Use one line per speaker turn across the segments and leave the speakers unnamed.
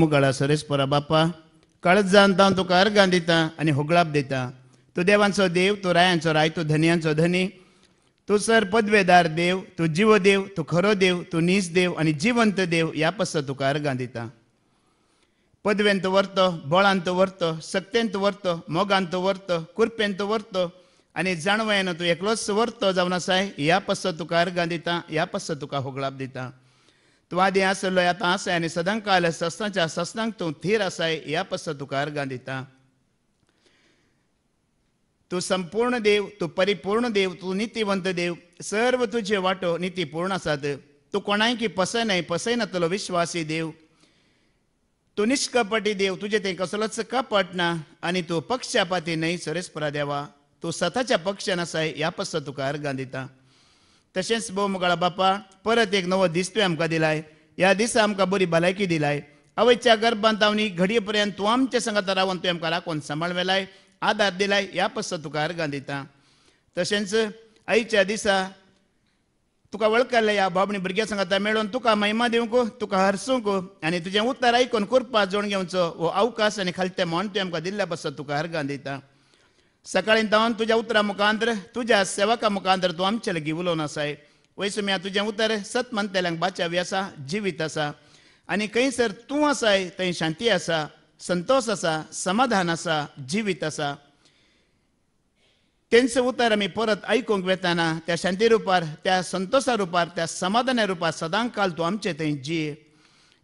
ಮುಗಳ ಸೊರೆಸ್ಪರ बाप्पा ಕಳದ್ ಅಂತ तुका अर्घां दिता आनी होगळाप दिता तूं देवांचो देव तूं रायांचो राय तूं धन्यांचो धनी तूं सर पदवेदार देव तूं जीव देव तूं खरो देव तूं नीज देव आनी जिवंत देव ह्या पस तुका अर्घां दिता पदवेंत व्हरतो बोळान तूं व्हरतो सक्तेन तूं व्हरतो मोगान तो व्हरतो कुरपेंत व्हरतो आनी जाणवयेन तूं एकलोच व्हरतो जावन आसाय ह्या पस तुका अर्घां दिता ह्या तुका होगळाप दिता आसलो सल्लोया आसाय आणि काल सस्तांच्या सस्तांक तू थीर आसाय या पस्त तुकार दिता तू संपूर्ण देव तू परिपूर्ण देव तू नितीवंत देव सर्व तुझे वाटो निती पूर्ण आसात तू कोणाकी पसय नाही पसय विश्वासी देव तू निष्कपटी देव तुझे ते कसलोच कपट ना आणि तू पक्षापाती नाही सरेस्परा देवा तू स्वतःच्या पक्ष नसाय या पस्त तुकार दिता तशेंच मोगाळा बापा परत एक नवो दीस तुवें आमकां दिलाय ह्या दिसा आमकां बरी भलायकी दिलाय आवयच्या गर्भांत दावणी घडये पर्यंत तूं आमच्या संगत रावन तुवें आमकां राखून सांबाळ वेलाय आदार दिलाय ह्या पसत तुका अर्गां दिता तशेंच आईच्या दिसा तुका वळखले ह्या बाबणी भुरग्या सांगाता मेळून तुका महिमा दिवंक तुका हरसूंक आनी तुजें उतर आयकून कुरपा जोड घेवचो हो अवकाश आनी खालते म्हण तुवें आमकां दिल्ल्या पसत तुका अर्गां दिता सकाळी धावन तुझ्या उतरा मुखांतर तुझ्या सेवका मुखांतर तू आमचे लगी उलोवन आसाय वयसुम्या तुजें उतर सत बचावी बाचावी आसा जिवीत आसा आनी खंयसर तूं आसाय थंय शांती आसा संतोष आसा समाधान आसा जिवीत आसा तेंचो उतर आमी परत आयकूंक वेताना त्या शांती रुपार त्या संतोषा रुपार त्या समाधाना रुपार सदां काल तूं आमचे थंय जी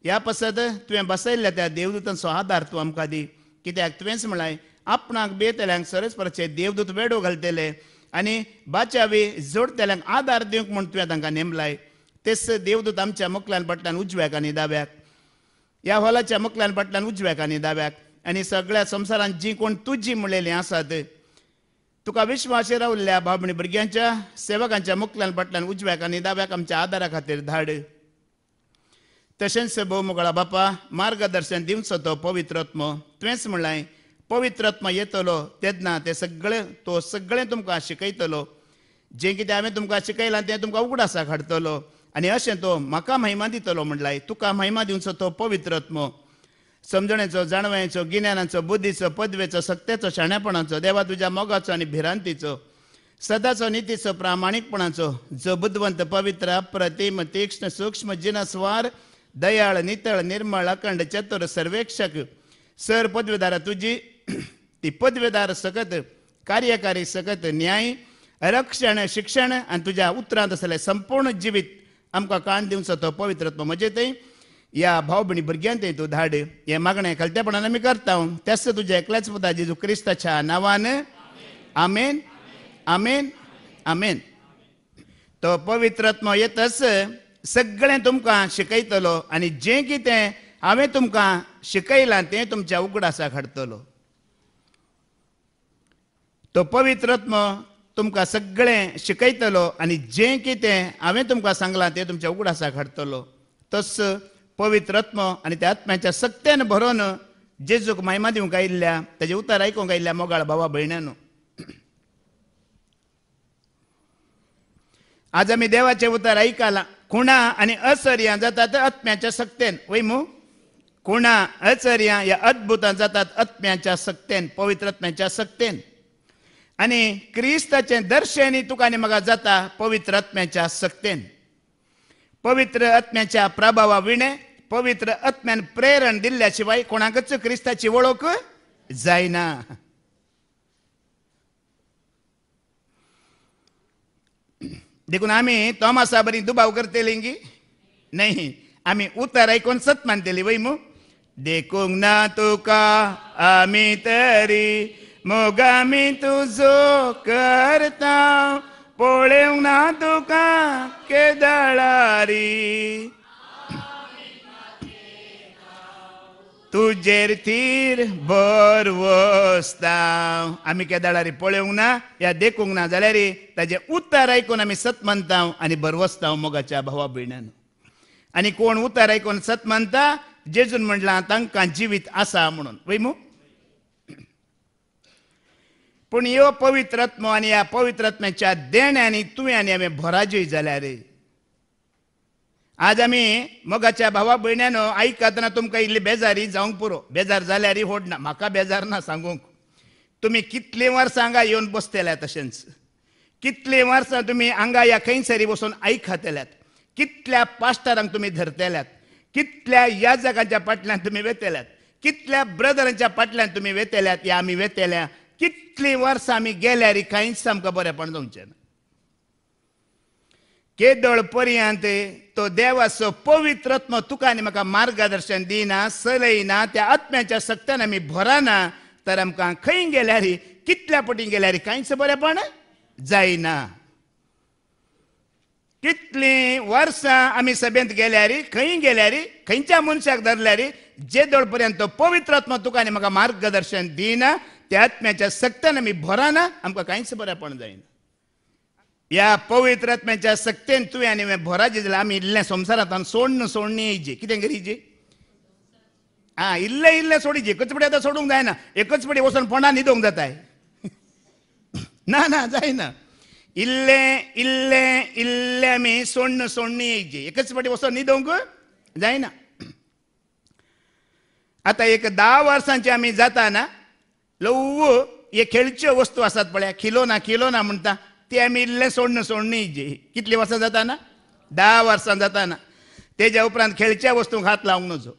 ह्या पसत तुवें बसयल्ल्या त्या देवदूतांचो आदार तूं आमकां दी कित्याक तुवेंच म्हणलाय आपणाक बेतल्यांक सरस्परचे देवदूत वेडो घालतले आणि बाच्यावी जोडतेल्यांक आधार दिवंक म्हूण तुवें तांकां नेमलाय तेस देवदूत आमच्या मुखल्यान पटल्यान उजव्याक आनी दाव्याक ह्या हॉलाच्या मुखल्यान पटल्यान उजव्याक आनी दाव्याक आनी सगळ्या संवसारांत जी कोण तुजी म्हणलेली आसात तुका विश्वास रावल्ल्या बाबणी भुरग्यांच्या सेवकांच्या मुखल्यान पाटल्यान उजव्याक आनी दाव्याक आमच्या आदारा खातीर धाड तशेंच भोव मुगळा बापा मार्गदर्शन दिवचो तो पवित्रत्म तुवेंच म्हणलाय पवित्रत्म येतलो तेदना ते सगळें तो सगळें तुमकां शिकयतलो जें कितें हांवें तुमकां शिकयलां तें तुमकां आसा हाडटलो आनी अशें तो म्हाका महिमा दितलो म्हणलाय तुका महिमा दिवचो तो पवित्रत्म समजणेचो जाणव्याचो गिन्यानाचो बुद्धीचो पदवेचो सक्तेचो शाण्यापणाचो देवा तुज्या मोगाचो आनी भिरांतीचो सदाचो नितीचो प्रामाणीकपणाचो जो बुद्धवंत पवित्र प्रतिम तीक्ष्ण सूक्ष्म जिनस्वार दयाळ नितळ निर्मळ अखंड चतुर सर्वेक्षक सर पदवीधारा तुजी ती पदवीदार सकत कार्यकारी सकत न्याय रक्षण शिक्षण आणि तुझ्या उतरांत असलेले संपूर्ण जिवीत आमकां कान दिवचो तो पवित्रत्व थंय या भाव भणी भुरग्यांत तूं धाड हे मागणें खलतेपणान आमी करता तेच तुज्या एकल्याच जे जेजू क्रिस्ताच्या नांवान आमेन आमेन आमेन तो पवित्रत्म येतस सगळें तुमकां शिकयतलो आनी जें कितें हांवें तुमकां शिकयलां तें तुमच्या उगडासा हाडटलो तो पवित्रत्म तुमका सगळे शिकयतलो आणि जे कितें हांवें तुमकां सांगलां तें तुमच्या उगडासाक हाडटलो तस पवित्रत्म आनी त्या आत्म्याच्या सक्तेन भरोन जेजूक मायमा दिवंक आयिल्ल्या ताजे उतर आयकूंक आयिल्ल्या मोगाळ भावा भयणांनो आज आमी देवाचे उतर आयकला खुणा आनी असर्या जातात आत्म्याच्या सक्तेन वै मू खुणा असर्यां ह्या अद्भुतां जातात आत्म्याच्या सक्तेन पवित्रत्म्याच्या सक्तेन आनी क्रिस्ताचें दर्शनी तुका आनी मगा जाता पवित्र आत्म्याच्या सक्तेन पवित्र आत्म्याच्या प्रभावा विणे पवित्र आत्म्यान प्रेरण दिल्ल्या कोणाकच क्रिस्ताची ओळख जायना देखून आम्ही तोमासा बरी दुबाव करते लिंगी नाही आम्ही उतार ऐकून सत मानतेली वै मू देखूंक ना तुका आम्ही तरी मी तुझो करता पोळेव ना तुका केदळारी तुजेर थीर बर वसता आम्ही केदळारी पळेवंक ना या देखूंक ना जाल्यार ताजे उतार आयकून आम्ही सत मानता आणि बरवसता मोगाच्या भावा भयणान आणि कोण उतार आयकून सत मानता जेजून म्हणला तांकां जिवीत आसा म्हणून वैमू पूण ह्यो पवित्रत्म आनी ह्या पवित्रत्म्याच्या देण्यांनी तुवें आनी आम्ही भराजय जाल्या रे आज आमी मोगाच्या भावा भयण्यानो आयकतना तुमकां इल्ली बेजारी जावंक पुरो बेजार होड होडना म्हाका बेजार ना सांगूंक तुमी कितलीं वर्सां हांगा येवन बसतेल्या तशेंच कितलीं वर्सां तुमी हांगा ह्या खंयसरी बसून आयकतल्यात कितल्या पास्टरांक तुमी धरतल्यात कितल्या याजकांच्या फाटल्यान तुमी वेतेल्यात कितल्या ब्रदरांच्या फाटल्यान तुमी वेतेल्यात या आमी वेतेल्या कितलीं वर्सां आमी रे कांयच आमकां बरेंपण जावचें ना केदळ पर्यंत तो देवाचो पवित्रत्म तुका आनी म्हाका मार्गदर्शन दिना सलयना त्या आत्म्याच्या सक्तान आमी भराना तर आमकां खंय गेल्यारी कितल्या पटी गेल्यारी कांयच बरेंपण जायना कितलीं वर्सां आमी सभेंत गेल्यारी खंय गेल्यारी खंयच्या मनशाक धरल्यारी जेदळ पर्यंत तो पवित्रत्म तुका आनी म्हाका मार्गदर्शन दिना त्या आत्म्याच्या सक्तान मी भराना आमकां कांयच बरेंपण जायना ह्या पवित्र आत्म्याच्या सक्तेन तुवें आनी हांवें भराचें जाल्यार आमी इल्लें संवसारांतल्यान सोडन सोडणी येयची कितें करीची आं इल्लें इल्लें सोडीची एकच फुडें आतां सोडूंक जायना एकच फुडें वचोन पोंडान न्हिदोंक जाताय ना ना जायना इल्लें इल्लें इल्लें आमी सोडणं सोडणी येयची एकच फाटी वचोन न्हिदोंक जायना आतां एक धा वर्सांचे आमी जाता ना लव्व हे खेळच्यो वस्तू आसात पळया खिलो ना म्हणता ते आम्ही इल्ले सोडणं सोडणं इजे कितलीं वर्सां जाताना धा वर्सां जाताना तेज्या उपरांत खेळच्या वस्तूंक हात लावंक नजो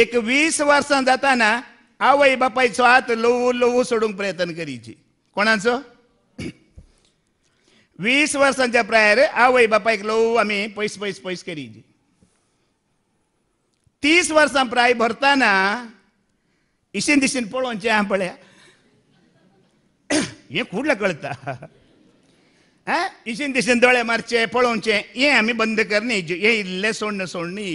एक वीस वर्सां जाताना आवय बापायचो हात लव लवू सोडूंक प्रयत्न करीची कोणाचो वीस वर्सांच्या प्रायर आवय बापायक लव आम्ही पैस पैस पैस करीची तीस वर्सां प्राय भरताना इशिन दिशेन पळवचे पळयाुडलं कळतं इशीन दिशेन दोळे मारचे पळोवचे ये बंद करण्ण सोडणे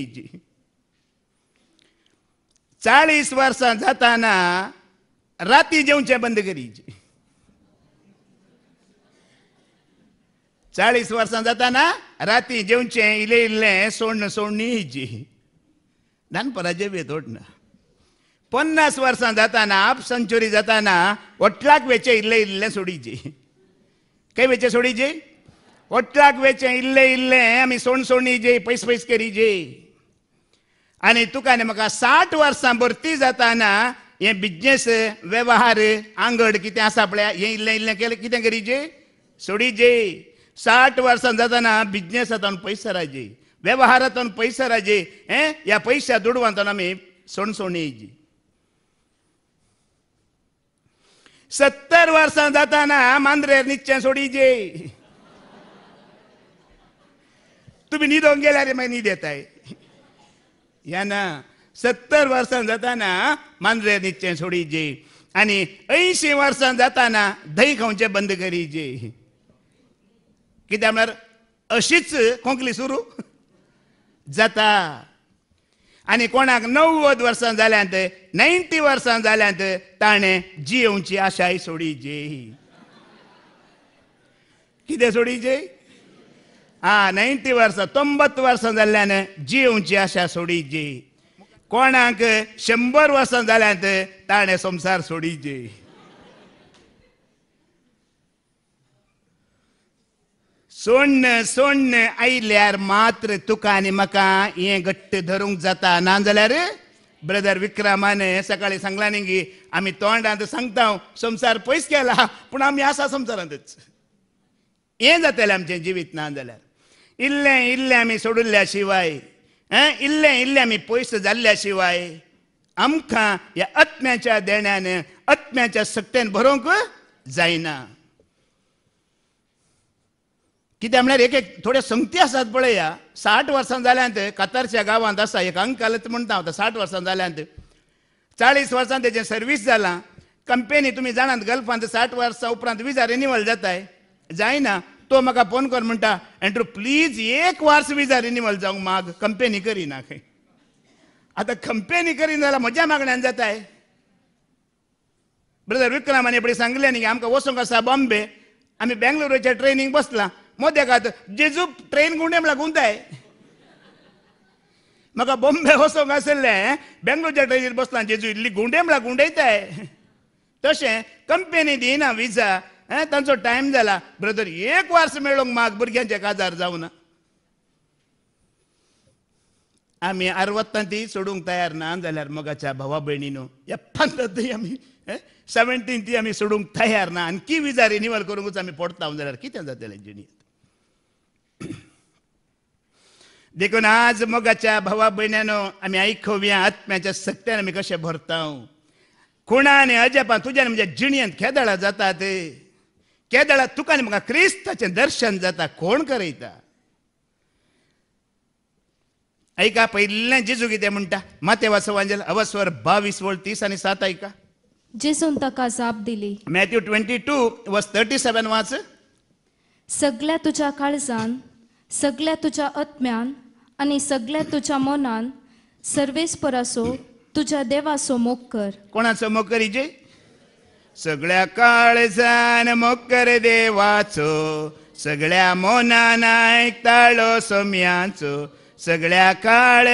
चाळीस वर्षा जाताना राती जेवचे बंद करीजी चाळीस वर्षा जाताना राती जेवचे इले इल्ले सोडण सोडणी इजी दानपरा जे बोड ना पन्नास वर्सां जाताना हाफ सेंचुरी जाताना वटलाक वेचें इल्लें इल्लें सोडिची काय वेचें सोडिची वटलाक वेचें इल्लें इल्लें आमी सोण सोणीचे पैस पैस आणि आनी तुका न्ही म्हाका साठ वर्सां भरती जाताना हे बिजनेस वेव्हार आंगड कितें आसा पळय हें इल्लें इल्लें केलें कितें सोडी जी साठ वर्सां जाताना बिझनेसांतल्यान पयस राजे वेवहारांतल्यान पयस राजे हे ह्या पयशा दुडवांतल्यान आमी सोण सोणी सत्तर वर्सां जाताना मांद्रेर न्हिदचें सोडीजे तुम्ही न्हिदोंक रे मागीर न्हीद येताय या ना सत्तर वर्सां जाताना मांद्रेर सोडी सोडीजे आणि ऐंशी वर्सां जाताना दही खावचे बंद करीजे कित्याक म्हणल्यार अशीच खोकली सुरू जाता आणि कोणाक नव्वद वर्सां जाल्यांत नायन्टी वर्सां जाल्यांत ताणें जिवची आशाय सोडी जे कितें सोडी जे आ नायन्टी वर्सां तोंबत वर्सां जाल्ल्यान जिवची आशा सोडी जे कोणाक शंबर वर्सां जाल्यांत ताणें संसार सोडी जे सोण्ण सोण्ण आयल्यार मात्र तुका आणि म्हाका हे घट्ट धरूंक जाता ना जाल्यार ब्रदर विक्रमाने सकाळी सांगला न्ही गी आमी तोंडांत सांगता संसार पयस केला पूण आम्ही आसा संसारांतच हें जातलें आमचें जिवीत ना जाल्यार इल्ले इल्लें आमी सोडल्या शिवाय इल्ले इल्ले आमी पयस जाल्ल्या शिवाय आमकां ह्या आत्म्याच्या देण्यान आत्म्याच्या सक्तेन भरोंक जायना कित्याक म्हळ्यार एक एक थोड्या संगती आसात पळया साठ वर्सां जाल्यांत कातारच्या गांवांत आसा एक अंकल म्हणटा हांव साठ वर्सां जाल्यांत चाळीस वर्सां तेजें सर्वीस जालां कंपनी तुमी जाणात गल्फांत साठ वर्सां उपरांत विजा रिनिवल जाताय जायना तो म्हाका फोन कर म्हणटा एंड्रू प्लीज एक वर्स विजा रिनिवल जावंक माग कंपनी करिना खंय आतां कंपनी करीन जाल्यार म्हज्या मागण्यान जाताय ब्रदर विक्रम पळय सांगलें न्ही आमकां वचूंक आसा बॉम्बे आमी बेंगलोरच्या ट्रेनीक बसला ಮೊದೆಗಾದ ಜಿಜು ಟ್ರೈನ್ ಗುಂಡೆ ಮಳ ಗುಂದಾಯ್ ಮಗ ಬೊಂಬೆ बेंगलोरच्या ಆಸಲ್ಲೇ ಬೆಂಗಳೂರು जेजू ಬಸ್ತಾನ ಜೆಜು ಇಲ್ಲಿ ಗುಂಡೆ ಮಳ ಗುಂಡೈತಾಯ तशें कंपनी दिना विजा त्यांचा तांचो टायम ब्रदर एक वर्ष मेळोंक माग भुरग्यांचे काजार जावना आमी आरवत्तां ती सोडूंक तयार ना जाल्यार मोगाच्या भावा भयणी या आमी ती आमी सोडूंक तयार ना आनी की विजा रिनिवल करूच आमी जाल्यार कितें देखून आज मोगाच्या भावा भयण्यानो आम्ही आयकोव्या आत्म्याच्या सत्यान आम्ही कसे भरताव खुणा आनी अजपान तुज्यान म्हणजे जिणयेंत केदळा जाता ते केदळा तुका आनी म्हाका क्रिस्ताचें दर्शन जाता कोण करयता ऐका पहिले जेजू कितें म्हणटा माते वासवांजेल अवस्वर बावीस वळ तीस आनी सात
ऐका जेसून ताका जाप दिली
Matthew twenty two verse thirty seven वाच
सगळ्या तुज्या काळजान सगळ्या तुज्या आत्म्यान आणि सगळ्या तुझ्या मनान सर्वेस परासो तुझ्या देवासो मोग कर कोणाचो मोग करीचे
सगळ्या काळ मोग कर देवाचो सगळ्या मोनान ऐकताळो सोम्यांचो सगळ्या काळ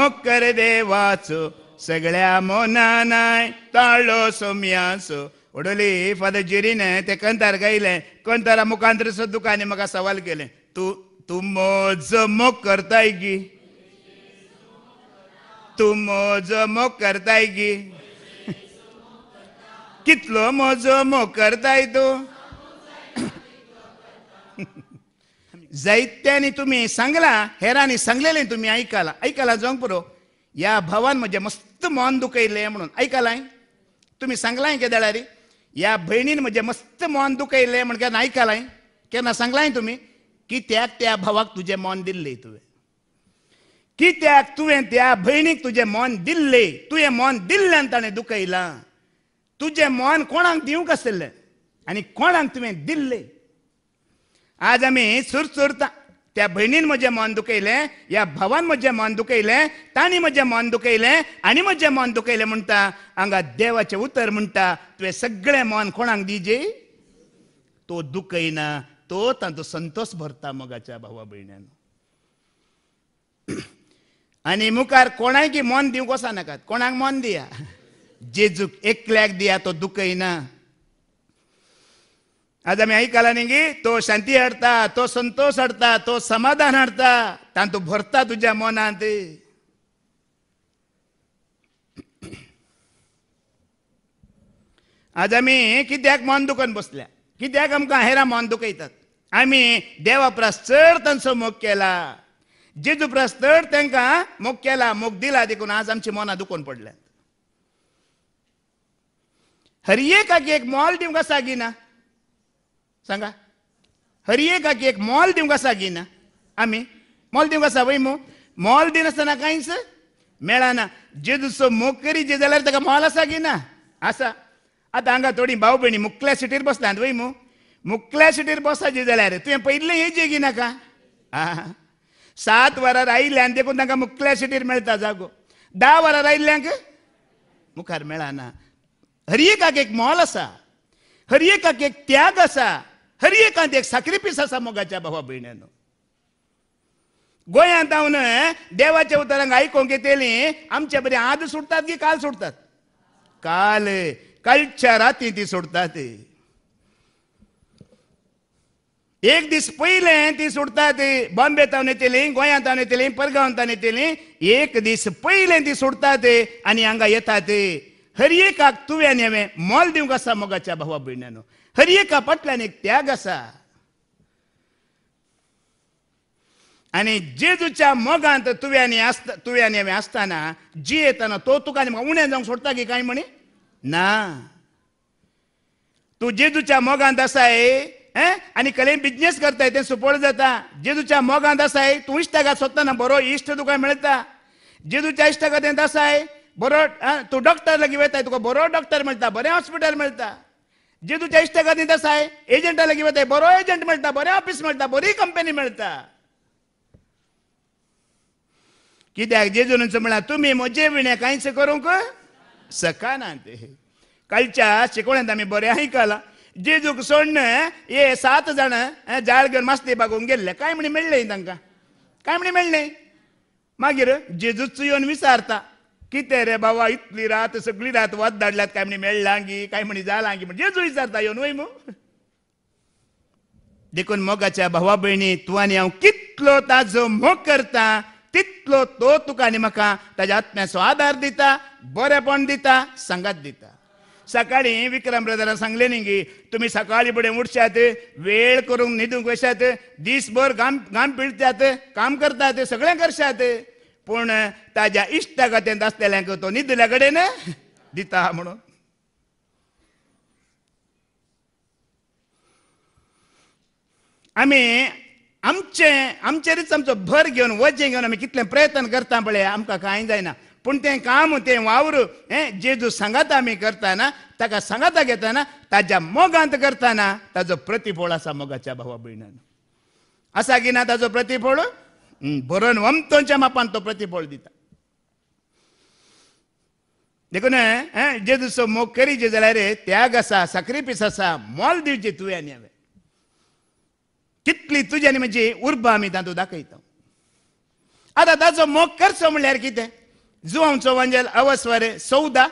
मोग कर देवाचो सगळ्या मोनान ताळो सोम्यांचो ओडोली फादर जिरीने ते कंतार गायले कंतारा मुखांतर सुद्धा दुकाने म्हाका सवाल केले तू तुम जमो करताय की तुम जमो करताय की कितलो मजो मो करताय तूं जायत्यांनी तुम्ही सांगला हेरांनी सांगलेले तुम्ही ऐकाला ऐकाला जावंक पुरो या भावान म्हणजे मस्त मोन दुखयले म्हणून ऐकालाय तुम्ही सांगलाय केदाळारी या भयणीन म्हणजे मस्त मोन दुखयले म्हणून केन्ना ऐकालाय केन्ना सांगलाय तुम्ही कित्याक त्या भावाक तुझे मन दिल्ले तुवें कित्याक तुवें त्या भयणीक तुजें मन दिल्ले तुवें मन दिल्ल्यान ताणें दुखयलां तुजें मन कोणाक दिवंक आसलें आनी कोणाक तुवें दिल्लें आज आमी सुरसुरता त्या भयणीन म्हजें मन दुखयलें या भावान म्हजें मन दुखयलें तांणी म्हजें मन दुखयलें आनी म्हजें मन दुखयलें म्हणटा हांगा देवाचें उतर म्हणटा तुवें सगळें मन कोणाक दिजे तो दुखयना तो तांचो संतोष भरता मगाच्या भावा भयण्यान आनी मुखार कोणायकी मन कोसा नकात कोणाक मन दिया जेजूक एकल्याक दिया तो दुखयना आज आम्ही ऐकला न्ही की तो शांती हाडता तो संतोष हाडता तो समाधान हाडता तांतू भरता तुझ्या मनात आज आम्ही कित्याक मन दुखून बसल्या कित्याक आमकां हेरां मन दुखयतात आम्ही देवाप्रास चढ तांचो मोग केला जेजूप्रास चढ तांकां मोग केला मोग दिला देखून आज आमची मनां दुखोन पडल्यात काकी एक मॉल दिवंक आसा सांगा ना सांगा एक मॉल दिवंक आसा ना आमी मोल दिवंक आसा वै मो मोल दिनासतना कांयच मेळना जेजूचो मोग करी जे जाल्यार ताका मोल आसा गी ना आसा आतां हांगा थोडी भाव भयणी मुखल्या सिटीर बसल्यात वै मुकल्या सिटीर बसचे जाल्यार तुवें पयलें हे जेगी नाका सात वरां राहिल्ल्यान देखून तांकां मुकल्या सिटीर मेळटा जागो धा वरां राहिल्ल्यांक मुखार मेळना हर एकाक एक मोल आसा हर एकाक एक त्याग आसा हर एकांत एक साक्रिपीस आसा मोगाच्या भावा भयण्यान गोंयांत हांव देवाच्या उतरांक आयकोंक येतली आमच्या बरें आज सुटतात की काल सोडतात काल कालच्या राती ती ती एक दीस पयलें ती सुटता ती बॉम्बे तावन येतली गोंयांत तावन येतली परगांव येतली एक दीस पयलें ती सुटता ते आनी हांगा येता ते हर एकाक हांवें मोल दिवंक आसा मोगाच्या भावा भयणानो हर एका फाटल्यान एक त्याग आसा आनी जेजूच्या मोगांत तुवें आसता तुव्या हांवें आसताना जी येताना तो तुका आनी उणें जावंक सोडटा की कांय म्हणी ना तूं जेजूच्या मोगांत आसाय आणि कलेन बिझनेस करताय ते सुपोळ जाता जेजूच्या मोगांत आसाय तूं इश्टाक ना बरो इश्ट तुका मेळटा जेजूच्या इश्टाक तें आसाय बरो तूं डॉक्टर लागीं वयताय तुका बरो डॉक्टर मेळटा बरें हॉस्पिटल मेळटा जेजूच्या इश्टाक तें आसाय एजंटा लागीं वयताय बरो एजंट मेळटा बरें ऑफिस मेळटा बरी कंपनी मेळटा कित्याक जेजून म्हणला तुम्ही म्हजे विणे कांयच करूंक सकाना ते कालच्या शिकवण्यात आम्ही बरें आयकलां जेजूक सोडणं ये सात जण जाळ घेऊन मस्ती बागून गेले काय म्हणे मेळले तांकां काय म्हणे मेळ्ळे मागीर जेजूच येऊन विचारता कितें रे बाबा इतली रात सगळी रात वाद धाडल्यात काय म्हणे मेळला गी काय म्हणे जालां गी म्हणजे जेजू विचारता येऊन वय मू देखून मोगाच्या भावा भयणी तू आणि हांव कितलो ताजो मोग करता तितलो तो तुका आनी म्हाका ताज्या आत्म्याचो आधार दिता बरेपण दिता सांगात दिता सकाळी विक्रम ब्रदरा सांगले की तुम्ही सकाळी पुढे उठशात वेळ करून न्हिदूंक वशात दिसभर घाम घाम पिळतात काम करतात सगळें करशात पूण ताज्या इश्टा खात्यांत आसलेल्यांक तो न्हिदल्या कडेन दिता म्हणून आमी आमचे आमचेरच आमचो भर घेवन वजें घेवन आमी कितले प्रयत्न करता पळय आमकां कांय जायना पूण तें काम तें वावर हे जेजू सांगाता आमी करताना ताका सांगाता घेताना ताज्या मोगांत करताना ताजो प्रतिफळ आसा मोगाच्या भावा भयणान आसा की ना ताजो प्रतिफळ बरोवन वमतोच्या मापान तो प्रतिफळ दिता देखून जेजूचो मोग करी जे जाल्यार त्याग आसा साक्रिपीस आसा मोल दिवचे तुवें आनी हांवें कितली तुजी आनी म्हजी उर्बा आमी तातूंत दाखयता आतां ताजो मोग करचो म्हणल्यार कितें जुहम चौवंजल अवस्वरे चौदा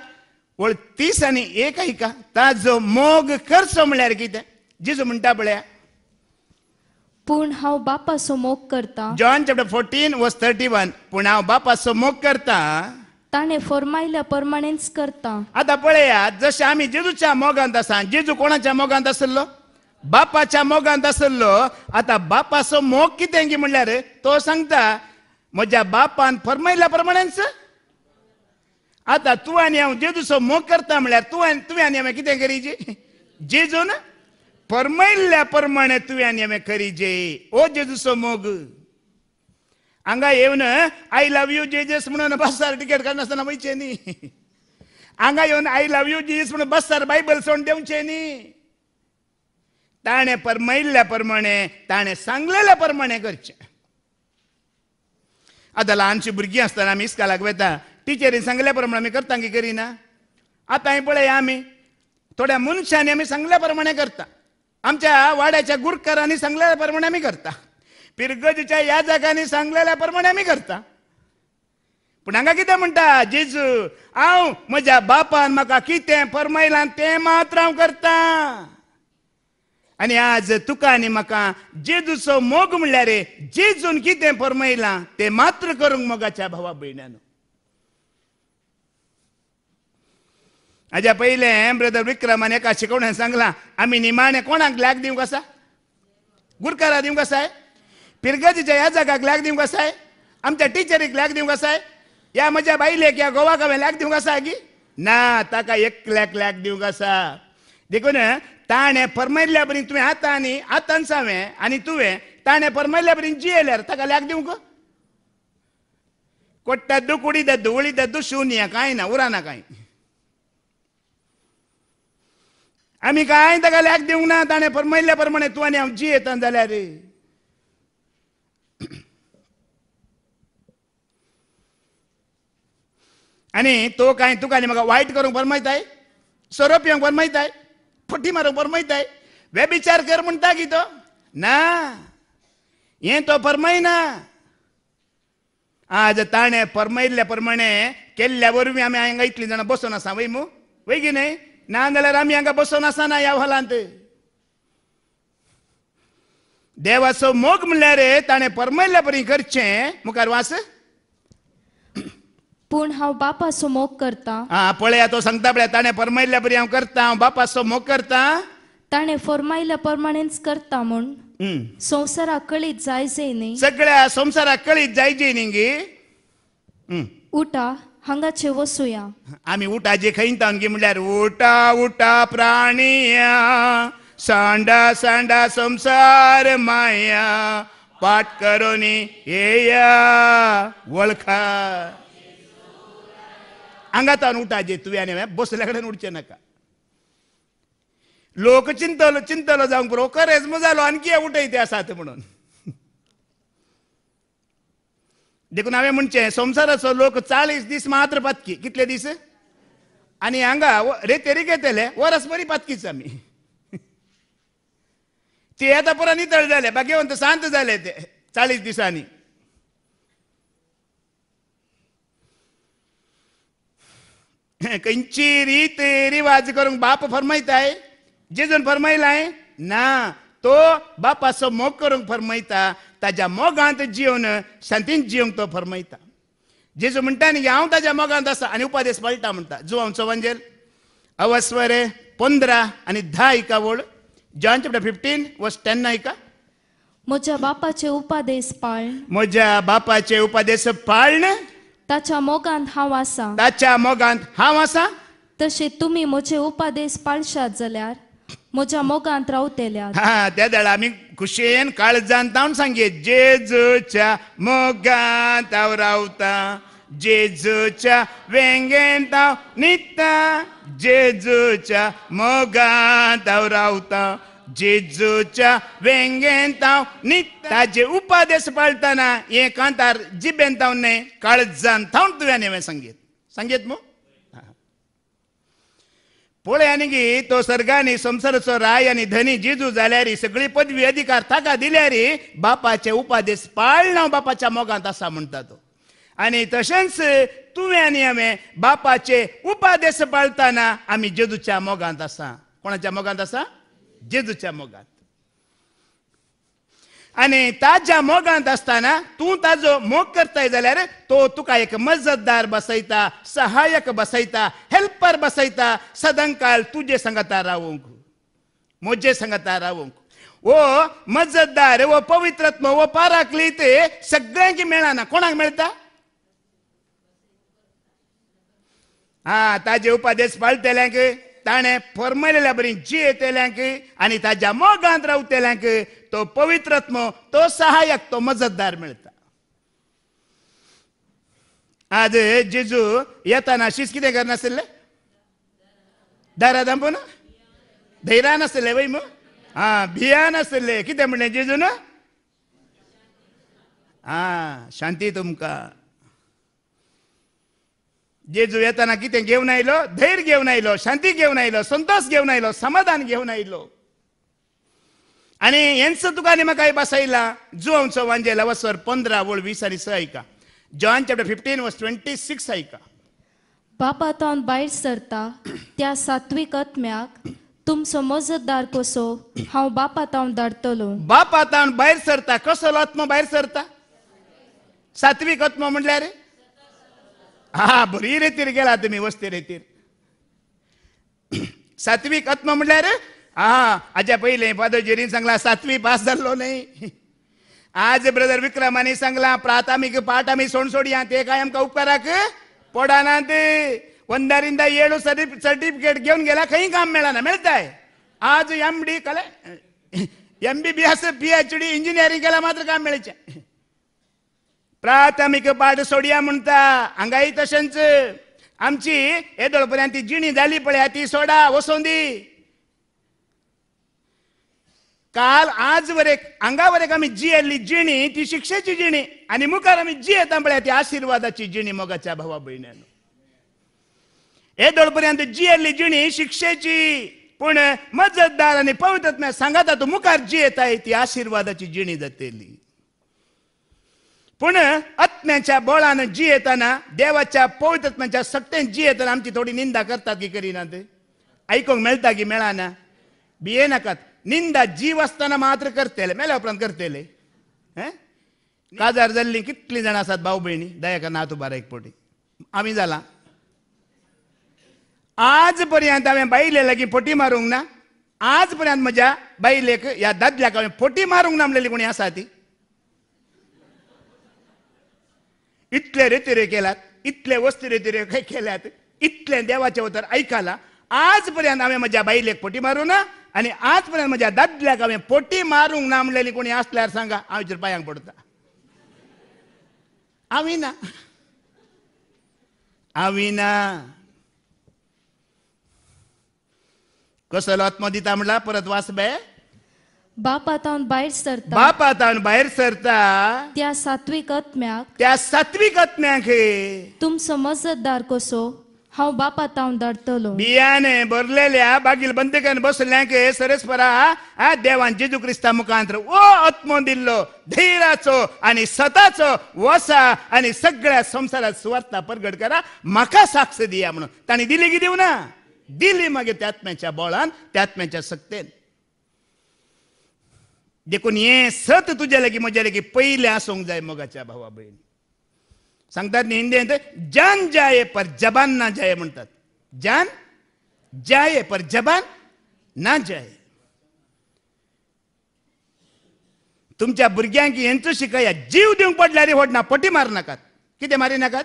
वळ तीस आणि एक ऐका ताजो मोग करचो म्हणल्यार कितें जिजू म्हणटा पळया
पूण हांव बापाचो मोग करता
John chapter fourteen verse thirty one पूण हांव बापाचो मोग करता
ताणें फर्मायल्या परमाणेच करता आता
पळया जशें आमी जिजूच्या मोगांत आसा जिजू कोणाच्या मोगांत आसलो बापाच्या मोगांत आसलो आतां बापाचो मोग कितें की म्हणल्यार तो सांगता म्हज्या बापान फर्मायल्या प्रमाणेच Ata Tuhan मोग करता म्हळ्यार तूं आनी तुवें आनी हांवें कितें करीजे जेजून परमयल्ल्या प्रमाणे तुवें आनी हांवें करीजे ओ जेजूचो मोग हांगा येवन आय लव यू जेजस म्हणून बसार टिकेट काडनासतना वयचें न्ही हांगा येवन आय लव यू जेजस म्हणून बसार बायबल सोडून देवचें न्ही ताणें परमयिल्ल्या प्रमाणे ताणें सांगलेल्या प्रमाणे करचें आतां ल्हानशीं भुरगीं आसतना आमी इस्कालाक वेता टिचरीन सांगल्या प्रमाणे आम्ही करता की करिना आता हे पळय आम्ही थोड्या मनशांनी आम्ही सांगल्या प्रमाणे करता आमच्या वाड्याच्या गुरकारांनी सांगल्या प्रमाणे आम्ही करता पिरगजच्या या जागांनी सांगलेल्या प्रमाणे आम्ही करता पण हांगा कितें म्हणटा जेजू हांव म्हज्या बापान म्हाका कितें फरमायलां तें मात्र हांव करता आनी आज तुका आनी म्हाका जेजूचो मोग म्हणल्यार जेजून कितें फरमयलां तें मात्र करूंक मोगाच्या भावा भयणान हाज्या पहिले ब्रदर विक्रमान एका शिकवण्यान सांगला आम्ही निमाणें कोणाक लाग दिवंक आसा गुरकारा दिवंक आसाय पिरगजीच्या ह्या जागाक लाग दिवंक आसाय आमच्या टिचरीक लाग दिवंक आसाय या म्हज्या बायलेक या गोवाक हांवें लाग दिवंक आसा गी ना ताका एकल्याक लाग दिवंक आसा देखून ताणें परमयल्या बरी तुवें आतां आनी आतां सावें आनी तुवें ताणें परमयल्या बरी जियेल्यार ताका लाग दिवंक कोट्टा दुकुडी उडी दद्दू उडी दद्दू या कांय ना उरना कांय आम्ही काय ताका लॅक दिवंक ना ताणें म्हणल्या प्रमाणे तूं आनी हांव जी येतान जाल्यार रे आनी तो कांय तुका आनी म्हाका वायट करूंक माहित सोरोप येवंक मारू फटी मारूंक आहे वेबिचार कर म्हणता की तो ना हें तो ना आज ताणे परमयिल्ल्या प्रमाणे केल्ल्या आम्ही आमी हांगा इतलीं जाणां बसून आसा वय मू वय की न्हय आमी Naangalia rambi angabosona ह्या हॉलांत देवाचो मोग म्हणल्यार ताणें परमयल्या बरी करचें मुखार वास
पूण हांव बापाचो मोग करता आं पळया तो सांगता पळय ताणें फरमायल्या परी हांव करता हांव बापाचो मोग करता ताणें फरमायल्या प्रमाणेच करता म्हूण संवसाराक कळीत जायजे न्ही सगळ्या संवसाराक कळीत जायजे न्ही गे उठा हांगाचे वसुया आम्ही उटाजे खैन तांगी
म्हणल्यार उटा उठा प्राणिया सांडा सांडा संसार माया पाठ करोनी येया वळखा हांगातान उठाचे बस बसल्या कडेन उडचे नाका लोक चिंतलो चिंतलो जावंक पुरो खरेंच जालो आनी कितें उठयते आसात म्हणून देखून हांवें म्हणचें संवसाराचो लोक चाळीस दीस मात्र पातकी कितले दीस आनी हांगा तेरी घेतले वरस बरी पातकीच आमी ते येता पुरा नितळ जाले बाकीवंत शांत जाले ते चाळीस दिसांनी खंयची रीत रिवाज करूंक बाप फरमयताय जेजून फरमयलाय ना तो बापाचो मोग करूंक फरमयता ताज्या मोगांत जीवन शांतीन जीवंक तो फर्मयता जेजू म्हणटा न्ही हांव ताज्या मोगांत आसा आनी उपादेस पाळटा म्हणटा जो हांव चवंजेल अवस्वरे पंदरा आनी धा इका वळ John chapter fifteen verse ten
इका म्हज्या बापाचे उपादेश पाळ
म्हज्या बापाचे उपादेश
पाळण ताच्या मोगांत हांव आसा ताच्या मोगांत हांव आसा तशें तुमी म्हजे उपादेश पाळशात जाल्यार म्हज्या मोगान रावतेल्या त्या देळा आमी खुशयेन काळज सांगीत तावन सांगे जेजूच्या
रावता जेजूच्या वेंगेन ताव न्हिदता जेजूच्या मोगान रावता जेजुच्या वेंगेन ताव न्हिदता जे उपादेस पाळटना हे कांतार जिबेन तावन न्हय काळज जावन थावन तुवें हांवें सांगीत सांगीत पोळ्यानगी तो सर्गांनी संसारचो राय आणि धनी जिजू जाल्यारी सगळी पदवी अधिकार ताका दिल्यारी बापाचे उपादेश पाळना बापाच्या मोगांत असा म्हणटा तो आणि तशेंच तुवें आनी हांवें बापाचे उपादेश पाळताना आमी जेजूच्या मोगांत आसा कोणाच्या मोगांत आसा जेजूच्या मोगांत आणि ताज्या मोगांत असताना तू ताजो मोग करताय जाल्यार तो तुका एक मजतदार बसयता सहाय्यक बसयता हेल्पर बसयता सदंकाल तुजे संगता रावूंक म्हजे संगता रावूंक वो मजतदार वो पवित्रत्म वो ते सगळ्यांक मेळना कोणाक मेळटा हा ताजे उपादेश पाळतेल्यांक ताणें फर्मयलेल्या बरी जी येतेल्यांक आनी ताज्या मोगांत रावतेल्यांक तो पवित्रत्म तो सहाय्यक तो मजतदार मिळता आज जेजू येताना शिस किती करणार दारा दांबो ना धैरा नसले वै मग हा भिया नासले किती म्हणले जेजून हा शांती तुमका जेजू येताना किती घेऊन आयलो धैर्य घेऊन आयलो शांती घेऊन आयलो संतोष घेऊन आयलो समाधान घेऊन आयलो आणि यांचं तुका नेमका बसयला जुआंचं वांजेला वसर पंधरा वळ वीस आणि स ऐका John chapter fifteen verse twenty six ऐका
बाबा तोन भायर सरता त्या सात्विक आत्म्याक तुमचो मजतदार कसो हांव बापा तावन धाडतलो बापा तावन भायर सरता कसलो आत्मा भायर सरता सात्विक आत्मा
म्हणल्यार रे हा बरी रेतीर गेला तुम्ही वस्ती रेतीर सात्वीक आत्मा म्हणल्यार रे हा आजा पहिले पादोजेरीन सांगला सातवी पास झालो नाही आज ब्रदर विक्रमाने सांगला प्राथमिक पाठ आम्ही सोडिया ते काय आमका उपकाराक पडाना ते सर्टिफिकेट सर्टिफिकेट घेऊन गेला काम काम ना ಮೇಳನ आज एम एम डी कले M B B S P H D engineering केला मात्र काम मिळायचे प्राथमिक पाठ सोडया म्हणता हंगाई तशेंच आमची येदोळपर्यंत जिणी जाली पळया ती सोडा वसोंदी काल आजवर एक अंगावर एक आम्ही जी आली जिणी ती शिक्षेची जिणी आणि मुखार आम्ही जी तांबळ्या ती आशीर्वादाची जिणी मोगाच्या भावा हे दोळपर्यंत जी आली जिणी शिक्षेची पूण मजतदार आणि पवित्र सांगाता तू मुखार जी येत आहे ती आशीर्वादाची जिणी जातेली पण आत्म्याच्या बळानं जी येताना देवाच्या पवित्रत्म्याच्या सत्तेन जी येताना आमची थोडी निंदा करतात की करीना ते ऐकूक मेळता की मेळाना ये नाकात निंदा जीव मात्र ಜೀವಸ್ಥಾನ ಮಾತ್ರ ಕರ್ತೇಲೆ ಮೇಲೆ ಅಪರಾಂತ ಕರ್ತೇಲೆ काजारजल्ली कितली जण असतात भाऊ भयणी दयाका ना तूं बारा पोटी आमी जाला आज पर्यंत हांवें बायले लागीं पोटी मारूंक ना आज पर्यंत म्हज्या बायलेक ह्या दादल्याक हांवें पोटी मारूंक ना म्हणलेली कोणी आसा ती इतले रे केल्यात इतले वस्ती रेतिरे केल्यात इतले देवाचे उतर ऐकाला आज पर्यंत हांवें म्हज्या बायलेक पोटी मारूं ना आणि आजपर्यंत माझ्या दादल्याक हांवें पोटी मारूंक नामलेली कोणी आसल्यार सांगा हांव पायांक पडता आम्ही ना आम्ही ना
कसलो आत्मो दिता म्हणला परत वासबे बे बाहेर भायर सरता बापात बाहेर सरता त्या सात्विक आत्म्याक त्या सात्विक आत्म्याक तुम समजदार कसो हा बापा धाडटलो बियाणे भरलेल्या बागील बंदकान बसल्यांक सरेस्परा आ देवान जेजू क्रिस्ता
मुखांतर ओ आत्मो दिल्लो धैराचो आनी सताचो वसा आणि सगळ्या संसारात स्वार्था परगड करा म्हाका साक्ष दिया म्हणून ताणी दिली की दिव ना दिली मागीर त्यात्म्याच्या बळान त्यात्म्याच्या सक्तेन देखून हे सत तुज्या लगी म्हज्या लगी पहिले आसूंक जाय मगाच्या भावा बहिणी सांगतात हिंदी जान जाये पर जबान ना जाये म्हणतात जान जाये पर जबान ना जाये तुमच्या भुरग्यांक यांचो शिकया जीव दिवंक पडल्या रे वडना फटी मार नाकात कितें मारी नाकात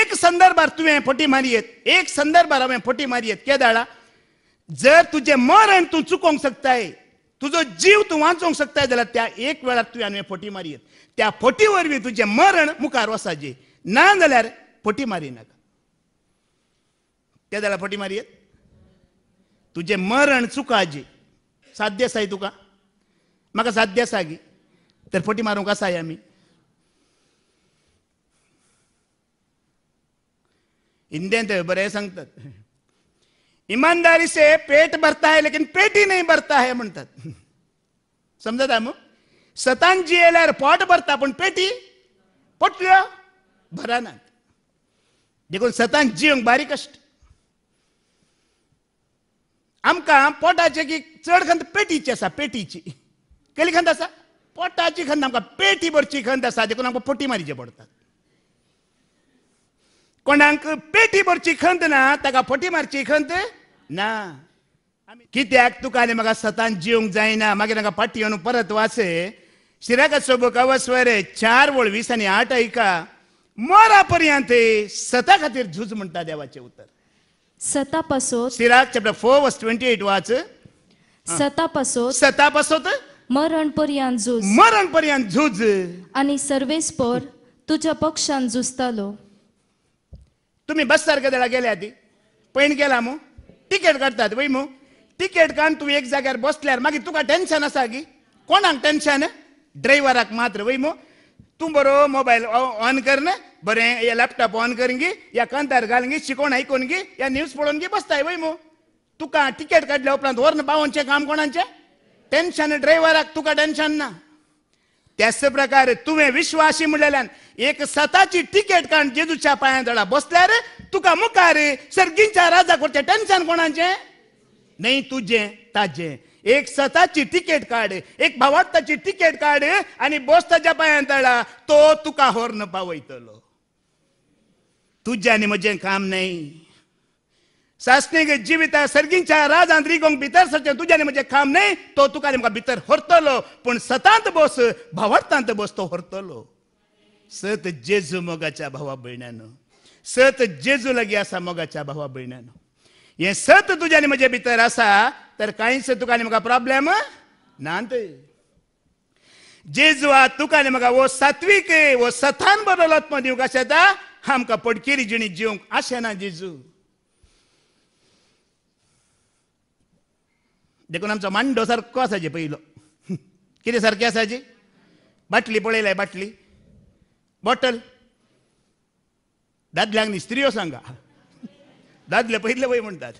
एक संदर्भात तुवें फटी मारयेत एक संदर्भार हांवें फटी मारयेत कितें धाडा जर तुझे मरण तू चुकोंक शकताय तुजो जीव तू वाचोवंक शकताय जाल्यार त्या एक वेळार तुवें हांवें फटी मारयेत त्या फोटी वरवी तुझे मरण मुखार वसाचे ना जाल्यार फोटी मारी नाका ते जाल्यार फोटी मारी तुझे मरण जी साध्य आसाय तुका म्हाका साध्य आसा गी तर फोटी मारूंक आसाय आमी हिंदेन ते बरे सांगतात इमानदारी से पेट भरता है लेकिन पेटी नाही भरता है म्हणतात समजत आहे मग सतांची येल्यार पोट भरता पण पेटी पोटल्यो भरनात देखून सतान जिवंक बारीक कष्ट आमकां पोटाचे की चड खंत पेटीची आसा पेटीची केली खंत आसा पोटाची खंत आमकां पेटी भरची खंत आसा देखून आमकां पोटी मारीचे पडटात कोणाक पेटी भरची खंत ना ताका पोटी मारची खंत ना कित्याक तुका आनी म्हाका सतान जिवंक जायना मागीर म्हाका पाटी येवन परत वासे शिराकाचो बोकावस वरे चार वळवीस आणि आठ ऐका मोरा पर्यंत सता खातीर झूज म्हणता देवाचे उत्तर सता
पासो Sirach chapter four verse twenty eight वाच सता पासो सता मरण पर्यंत झूज मरण पर्यंत झूज आनी पर तुज्या पक्षान झुजतालो तुम्ही बस सारख्या त्याला गेल्या ती पैण गेला
मू तिकेट काढतात वै मू तिकेट काढून तू एक जाग्यार बसल्यार मागीर तुका टेन्शन आसा की कोणाक टेन्शन मात्र वय मो तूं बरो मोबाईल ऑन ना बरें या लॅपटॉप ऑन करून या कांतार घालून गे शिकोण आयकून गी या न्यूज पळोवन गी बसताय वय मू तुका तिकेट काडल्या उपरांत वर्ण पावनचें काम कोणाचें टेन्शन ड्रायव्हराक तुका टेन्शन ना त्याच प्रकारे तुवें विश्वासी म्हणलेल्यान एक सताची तिकेट काण जेजूच्या पांयां बसल्या बसल्यार तुका मुखार सर्गींच्या राजा करचें टेन्शन कोणाचें नाही तुजें ताजें एक स्वतःची तिकीट काढ एक भावार्थाची तिकीट काढ आणि बोस्ताच्या ताच्या तो तुका न पावयतलो तुज्यानी म्हजें काम नाही सासणीक जिविता सर्गींच्या राजांत रिगोंक भितर सरचे तुज्यानी म्हजें काम नाही तो तुका आनी म्हाका भितर हरतलो पूण सतांत बोस भावार्थांत बोस तो हरतलो सत जेजू मोगाच्या भावा भयणानं सत जेजू लागीं आसा मोगाच्या भावा भयणानं हे सत तुज्यानी म्हजे भितर आसा तर కైన్స్ తుకాని మగ ప్రాబ్లమ్ నాంతే जेजुआ तुका मगा वो सात्विक वो सथान बदलत कसे कशेता आमकां पडकेरी जिणी जिवंक असे ना जेजू देखून आमचा मांडो सारको आसा जे पयलो कितें सारकें असा जी बाटली पळयल्या बाटली बॉटल दादल्याक न्ही स्त्रियो सांगा दादले पहिले वय म्हणतात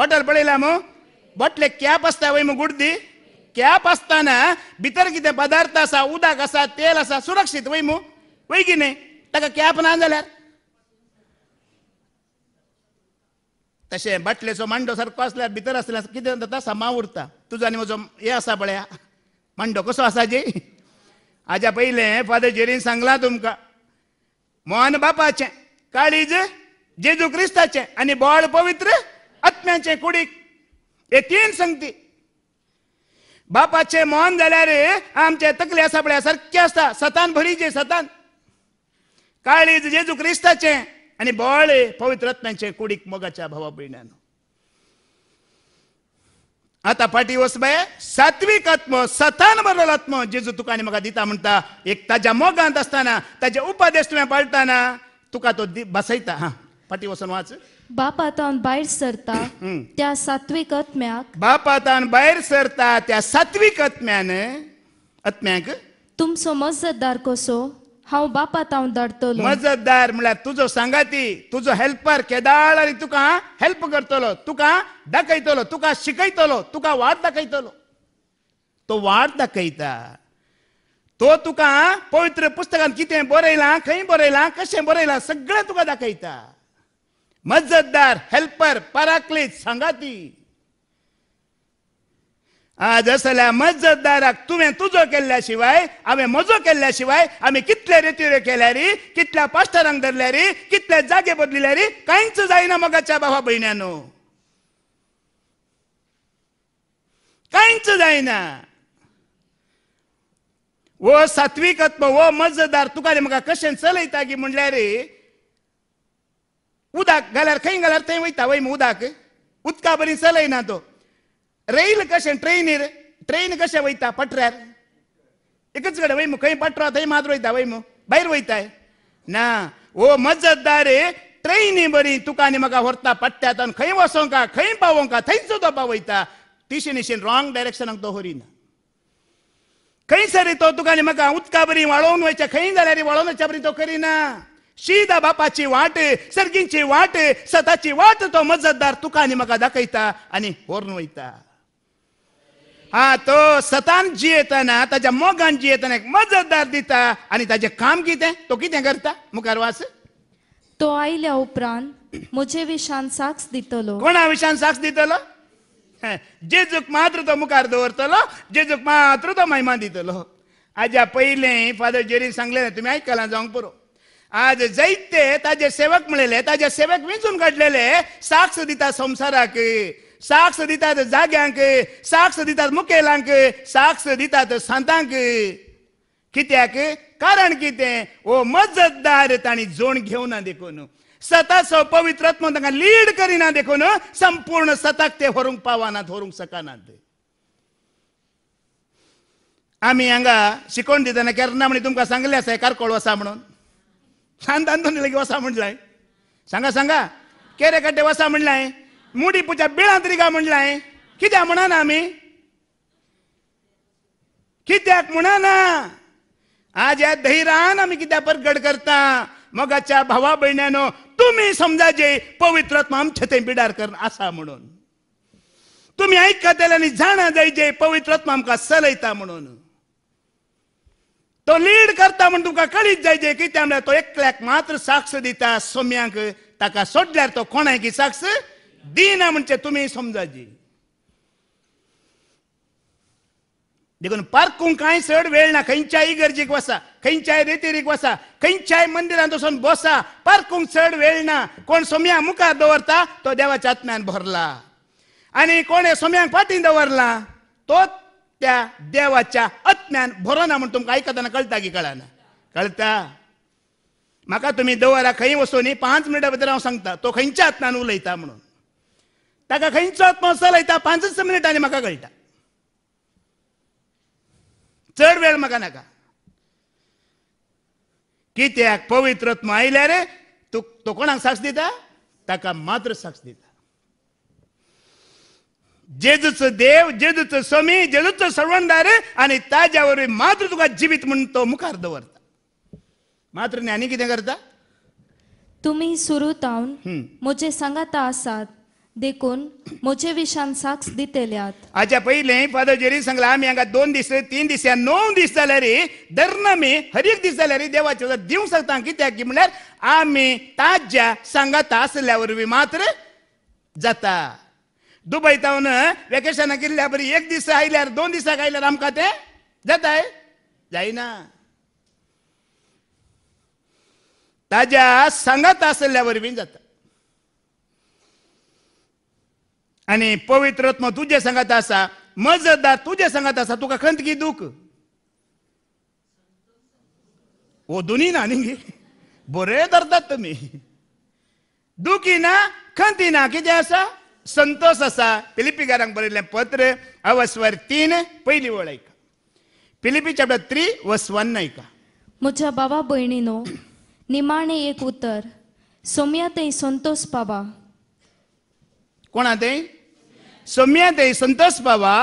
बॉटल पळयल्या मग ಬಟ್ಲೆ ಕ್ಯಾಪ್ ಹಚ್ತಾವೇಮೋ ಗುಡ್ದಿ ಕ್ಯಾಪ್ ಹಚ್ತಾನ ಬಿತರ್ಕಿತೆ ಪದಾರ್ಥ ಸ असा ಸ ತೇಲ ಸ ಸುರಕ್ಷಿತ ವೈಮು वैगिने ताका कॅप ना तसे बटले बाटलेचो मांडो सारको आसल्यार भितर आसल्यार किती जाता सामाव उरता तुजो आनी म्हजो हे आसा पळया मांडो कसो असा जे हाज्या पहिले फादर जेरीन सांगला तुमका मोहन बापाचे काळीज जेजू क्रिस्ताचे आणि बोळ पवित्र आत्म्याचे कुडीक तीन संगती बापाचे मोहन रे आमचे तकल्या सापड्या सारखे आसता सतान भरीचे सतान काळीज जेजू क्रिस्ताचे आणि बोळे पवित्र रत्नांचे कुडीक मोगाच्या भावा भयणान आता फाटी बाय सात्विक आत्म सतान भरलेलो आत्म जेजू तुका आनी म्हाका दिता म्हणता एक ताज्या मोगांत असताना ताजे
उपदेश तुवें पाळताना तुका तो बसयता हा
फाटी वसून वाच
बापा तावन बाहेर सरता त्या सात्विक आत्म्याक बापा तावन बाहेर सरता त्या सात्विक आत्म्यान आत्म्याक तुमचो मजतदार कसो हा बापा तावन धाडटलो मजतदार म्हळ्यार तुजो सांगाती तुजो हेल्पर केदाळ आनी तुका
हेल्प करतलो तुका दाखयतलो तुका शिकयतलो तुका वाट दाखयतलो तो वाट दाखयता तो तुका पवित्र पुस्तकांत कितें बरयलां खंय बरयलां कशें बरयलां सगळें तुका दाखयता मज्जतदार हेल्पर पराक्लीत संगाती आज असल्या मज्जतदाराक तुवें तुजो केल्ल्या शिवाय हांवें मजो केल्ल्या शिवाय आमी कितले रेतीरे केल्या रे कितल्या पास्टरांक धरल्या रे कितले जागे बदलिल्या रे कांयच जायना मगाच्या भावा भयण्यानो कांयच जायना वो सात्विकत्व वो मज्जदार तुका म्हाका कशें चलयता की म्हणल्यार उदक घाल्यार खंय घाल्यार थंय वयता वयम उदक उदका बरी चलयना तो रेल कशें ट्रेनीर ट्रेन कशें वयता पटऱ्यार एकच कडेन वयम खंय पटरा थंय मात्र वयता वयम भायर वयताय वैताय ना ओ मजतदार ट्रेनी बरी आनी म्हाका व्हरता पट्ट्यात खंय वसोंक का खंय पावोंक का थंयच तो पावयता तिशे निशेन रॉंग डायरेक्शनाक तो व्हरिना खंय सरी तो आनी म्हाका उदका बरी वाळोवन वयच्या खंय जाल्यार वळोवन वयच्या बरी तो करिना शीदा बापाची वाट सर्गींची वाट सताची वाट तो मजतदार तुका आणि मका दाखयता आणि होर्न वयता हा तो
सतान जियेताना ताच्या मोगान जियेताना एक मजतदार दिता आणि ताचे काम कितें तो कितें करता मुखार वास तो आयल्या उपरांत म्हजे विशान साक्ष दितलो कोणा विशान साक्ष दितलो जेजूक मात्र तो मुखार दवरतलो
जेजूक मात्र तो महिमा दितलो हाज्या पहिले फादर जेरी सांगले तुम्ही आयकलां जावंक पुरो आज जैते ताजे सेवक मिळेले ताजे सेवक विंचून काढलेले साक्ष दिता संसाराक साक्ष दितात जाग्यांक साक्ष दितात मुखेलांक साक्ष दितात सांतांक कित्याक कारण कितें ओ मजतदार ताणी जोण घेवना देखून सो पवित्रत्म तांकां लीड करिना देखून संपूर्ण सताक ते व्हरूंक पावनात व्हरूंक सकानात आमी हांगा शिकोवन दितना केन्ना म्हणी तुमकां सांगले आसा कारकोळ आसा म्हणून की वसा म्हटलाय सांगा सांगा केरे कट्टे वसा म्हणलाय मुडी पुजा बिळा तरी का म्हणलाय कित्याक म्हणा ना आम्ही कित्याक म्हणा ना आज या धैर्यान आम्ही कित्याक परगड करता मगाच्या भावा बहिण्यानो तुम्ही समजा जे पवित्रत्मा आमच्या ते बिडार कर असा म्हणून तुम्ही ऐकतले आणि जाणा जे पवित्रत्मा आमकां चलयता म्हणून तो लीड करता म्हण तुमकां कळीत जायचे कित्या म्हणल्यार तो एकल्याक मात्र साक्ष दिता सोम्यांक ताका सोडल्यार तो कोणाकी साक्ष दिना म्हणजे तुम्ही समजाची देखून पार्कूंक कांय चड वेळ ना खंयच्याय इगर्जीक वसा खंयच्याय रेतीरीक वसा खंयच्याय मंदिरांत वचून बसा पार्कूंक चड वेळ ना कोण सोम्या मुखार दवरता तो देवाच्या आत्म्यान भरला आनी कोणे सोम्यांक फाटीन दवरला तो त्या देवाच्या अज्ञान भरोना म्हणून तुमकां आयकतना कळटा की कळना कळटा म्हाका तुम्ही दवरा खंय वचून न्ही पांच मिनटां भितर हांव सांगता तो खंयच्या आत्म्यान उलयता म्हणून ताका खंयचो आत्मा चलयता पांचच मिनटांनी म्हाका कळटा चड वेळ म्हाका नाका कित्याक पवित्रत्म आयल्यार तूं तो कोणाक साक्ष दिता ताका मात्र साक्ष दिता जेजूच देव जेजूच स्वामी जेजूच सर्वंदार
आणि ताज्यावर मात्र तुका जीवित म्हणतो मुखार दवरता मात्र ज्ञानी कितें करता तुम्ही सुरू तावून म्हजे सांगाता आसात देखून म्हजे विशान साक्ष दितेल्यात आजच्या पहिले फादर जेरी सांगला आम्ही हांगा
दोन दीस तीन दिस णव दीस रे दरना मी हर एक दीस जाल्यार देवाचे उदक दिवंक सांगता कित्याक की म्हळ्यार आमी ताज्या सांगाता आसल्या मात्र जाता दुबई तावन वेकेशन केल्ल्या बरी एक दिस आयल्यार दोन दिसाक आयल्यार आमकां तें जाताय जायना ताज्या सांगात असल्यावर बी जाता आणि पवित्रत्म तुझे सांगात असा मजदा तुझे सांगात असा तुका खंत की दूख दोन्ही ना न्ही बरे धरतात तुम्ही दुखी ना खंती ना कितें आसा संतोष असा ಪಿಲಿಪಿಗಾರಂಗೆ ಬರೀಲ್ಲ पत्र ಆ तीन पहिली वळ ऐका फिलिपी चॅप्टर त्री ಚಾಪ್ಟರ್ आयका ऐका
म्हज्या बाबा भयणीनो निमाणें एक उतर सोम्या ते संतोष बाबा कोणा ते सोम्या थंय संतोष बाबा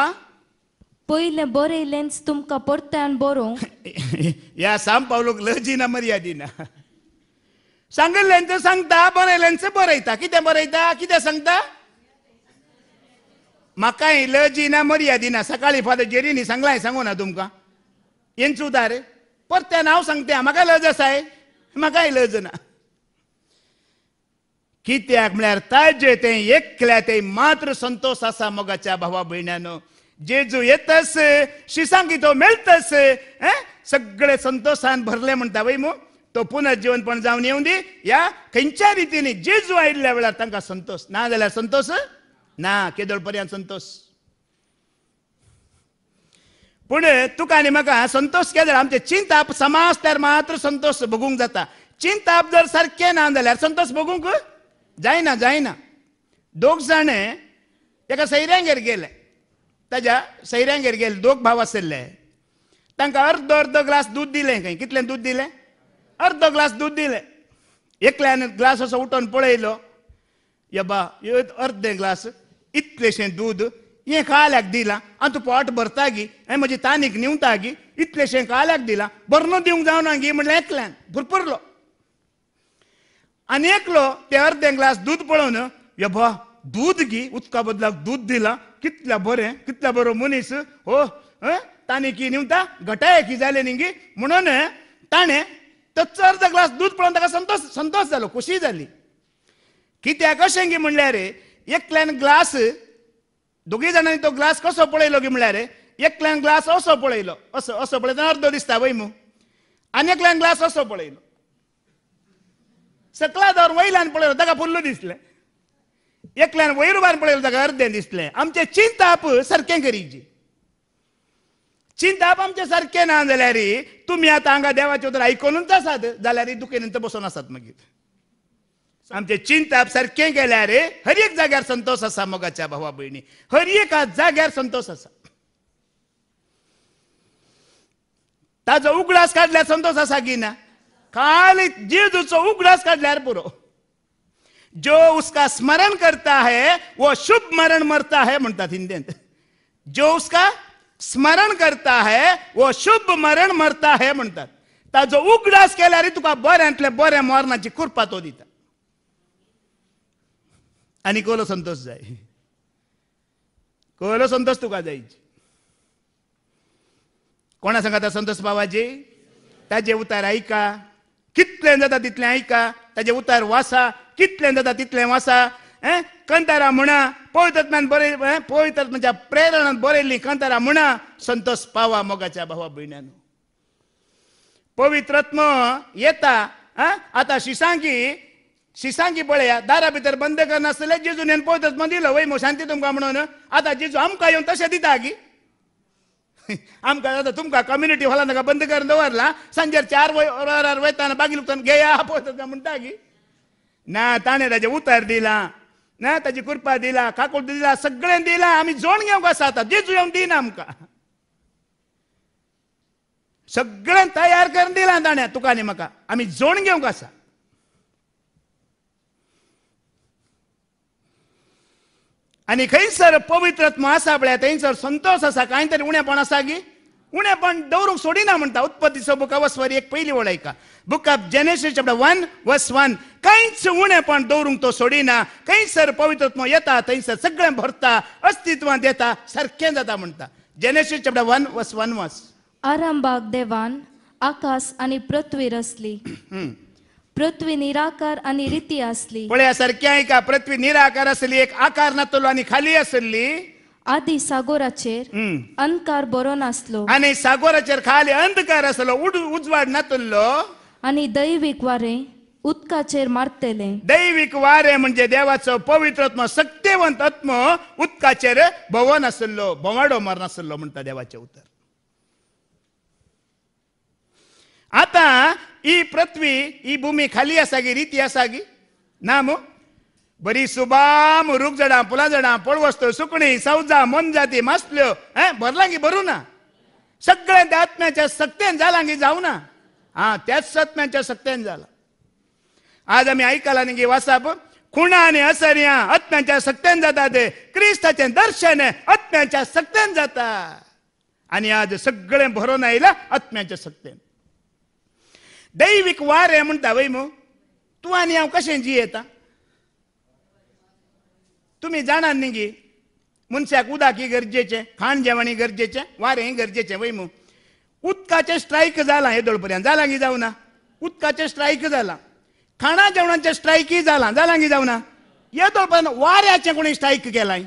पयलें बरे लेन्स तुमकां परत्यान बरो
ह्या साम पावलोक ना मर्यादिना सांगिल्लें सांगता लेन्स बरयता कितें बरयता कितें सांगता म्हाका इलर्जी ना मर्यादी ना सकाळी फादर जेरीनी सांगलाय सांगू ना तुमकां हेंच उदार परत्यान हांव सांगता म्हाका लज आसाय म्हाका इलर्ज ना कित्याक म्हळ्यार ताजे ते एकल्या ते मात्र संतोष आसा मोगाच्या भावा भयण्यान जेजू येतस तो मेळतस सगळे संतोषान भरले म्हणटा वय मू तो पुनर्जीवनपण जावन येवं दी या खंयच्या रितीने जेजू आयिल्ल्या वेळार तांकां संतोष ना जाल्यार संतोष ना केदोळ पर्यंत संतोष पूण तुका आनी म्हाका संतोष केदळ आमचे चिंताप समाज तर मात्र संतोष भोगूंक जाता चिंताप जर सारखे ना जाल्यार संतोष भोगूंक जायना जायना दोग जाणे ताका सैऱ्यांगेर गेले ताज्या सैऱ्यांगेर गेले दोग भाव आशिल्ले तांकां अर्द अर्द ग्लास दूद दिलें खंय कितलें दूद दिलें अर्द ग्लास दूद दिलें एकल्यान ग्लास असो उठोवन पळयलो यबा अर्दे ग्लास इतलं दूद दूध हे दिलां दिला हा पोट भरता गी म्हजी तानीक न्हिवता गी इतलेशे काल्याक दिला बरनो दिवंक देऊ ना गी म्हणजे एकल्यान आनी एकलो एक अर्धे ग्लास दूध पळोवन या बहा दूद गी उदका बदला दूद दिला कितलं बरे कितला बरो मनीस ओह तानि नेवता घटाय की झाले न्ही गी म्हणून ताने तच अर्द ग्लास दूध पळोवन ताका संतोष संतोष जालो खोशी जाली कित्या कसे गी म्हणल्यार रे एकल्यान ग्लास दोगी जाणांनी तो ग्लास कसो पळयलो गे म्हळ्यार एकल्यान ग्लास असो पळयलो असो असो पळयता अर्दो दिसता वय मू आनी एकल्यान ग्लास असो पळयलो सकलादार वयल्यान पळयलो ताका फुल्ल दिसलें एकल्यान वयरुबान पळयलो ताका अर्दें दिसलें आमचें चिंताप सारकें करीची चिंताप आमचें सारकें ना जाल्यार तुमी आतां हांगा देवाचे उतर आयकोनूच आसात जाल्यार दुखेन बसून आसात मागीर आमचे चिंताप सारखे गेल्या रे हर एक जाग्यार संतोष असा मगाच्या भावा भयणी हर एक जाग्यार संतोष असा ताजो उगडास काढल्यार संतोष असा की ना काल जेजूचो उगडास काढल्यार पुरो जो उसका स्मरण करता है वो शुभ मरण मरता है म्हणतात हिंदीत जो उसका स्मरण करता है वो शुभ मरण मरता है म्हणतात ताजो उगडास केल्यार तुका बऱ्यातल्या बऱ्या मरणाची कृपा तो दिता आणि कोलो संतोष जाय कोलो संतोष तुका जायची कोणा सांगा संतोष बाबाजी ताजे उतार ऐका कितले जाता तितलें ऐका ताजे उतार वासा कितले जाता तितलें वासा कंतारा म्हणा पळयतात बरय पळयतात म्हणजे प्रेरणान बरयल्ली कंतारा म्हणा संतोष पावा मोगाच्या भावा पवित्र पवित्रत्म येता आता शिसांगी शिसांगी पळया दारा भितर बंद करनासतले जेजू येवन पळयतच मग दिलो मग शांती तुमकां म्हणून आता जेजू आमकां येवन तशें दिता गी आमकां आतां तुमकां कम्युनिटी हॉलान ताका बंद करून दवरला सांजेर चार वरार वयताना बागी लुकतान घेया पळयतात काय म्हणटा गी ना ताणें ताजे उतार दिला ना ताजी कृपा दिला काकुल दिला सगळें दिला आमी जोण घेवंक आसा आतां जेजू येवन दिना आमकां सगळें तयार करून दिला दाण्या तुका आनी म्हाका आमी जोण घेवंक आसा आनी खंयसर पवित्र आत्मा आसा पळय थंयसर संतोष आसा कांय तरी उणेपण आसा गी उणेपण दवरूंक सोडिना म्हणटा उत्पत्तीचो बुका वसवर एक पयली ऐका book of Genesis chapter one verse one कांयच उणेपण दवरूंक तो सोडिना खंयसर पवित्र आत्मा येता थंयसर सगळें भरता अस्तित्वांत येता सारकें जाता म्हणटा Genesis chapter one verse one verse
आरंभाक देवान आकाश आणि पृथ्वी रचली पृथ्वी निराकार आणि रीती असली पळ्यासारखी आहे का पृथ्वी निराकार असली एक आकार नतलो आणि खाली असली आधी सागोराचेर अंधकार बरो नासलो आणि सागोराचेर खाली अंधकार असलो उड उजवाड नतलो आणि दैविक वारे उदकाचेर मारतेले दैविक वारे म्हणजे देवाचो पवित्रत्म
सत्यवंत आत्म उदकाचेर भोवन आसलो भोवाडो मारनासलो म्हणटा देवाचे उतर आता ही ही ही खाली खाली रीती गी ना मग बरी ನಾವು ಬರೀ जडा पुला जडा पळवस्त सुकणी सौजा जाती मासल्यो भरला भरलांगी भरू ना सगळ्या आत्म्याच्या सक्तेन जालांगी जाऊ ना हा त्याच सत्म्याच्या सक्तेन झाला आज आम्ही ऐकला न्ही वासाप खुणा आणि असर्या आत्म्याच्या सक्त्यान जाता ते क्रिस्ताचे दर्शन आत्म्याच्या सत्यन जाता आणि आज सगळे भरून आयला आत्म्याच्या सक्तेन ದೈವಿಕ ವಾರೆ तू आणि हा ಅವ್ जी येता तुम्ही नाही गी मनशाक उदाकी गरजेचे खाण जेवणी गरजेचे वारें गरजेचे वैमो उदकाचे स्ट्राईक झाला हे दोळपर्यंत जाला की जावना उदकाचे स्ट्राईक झाला खाणा जेवणाचे स्ट्राईकय झाला जाला की ना हे दोळपर्यंत वाऱ्याचे कोणी स्ट्राईक केलाय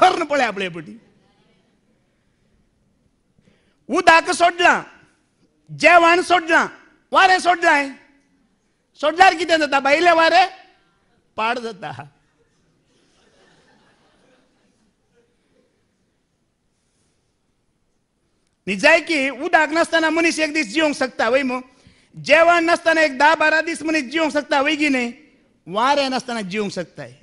खर्न पळे आपल्या पटी उदाक सोडला जेवण सोडलं वारे सोडलाय सोडल्यार कितें जाता बायलें वारे पाड जाता निजायकी उदक नसताना मनीस एक दीस जिवंक शकता वय जेवण नासतना एक धा बारा दीस मनीस जिवंक शकता वय की न्ही वारें नासतना जिवंक शकताय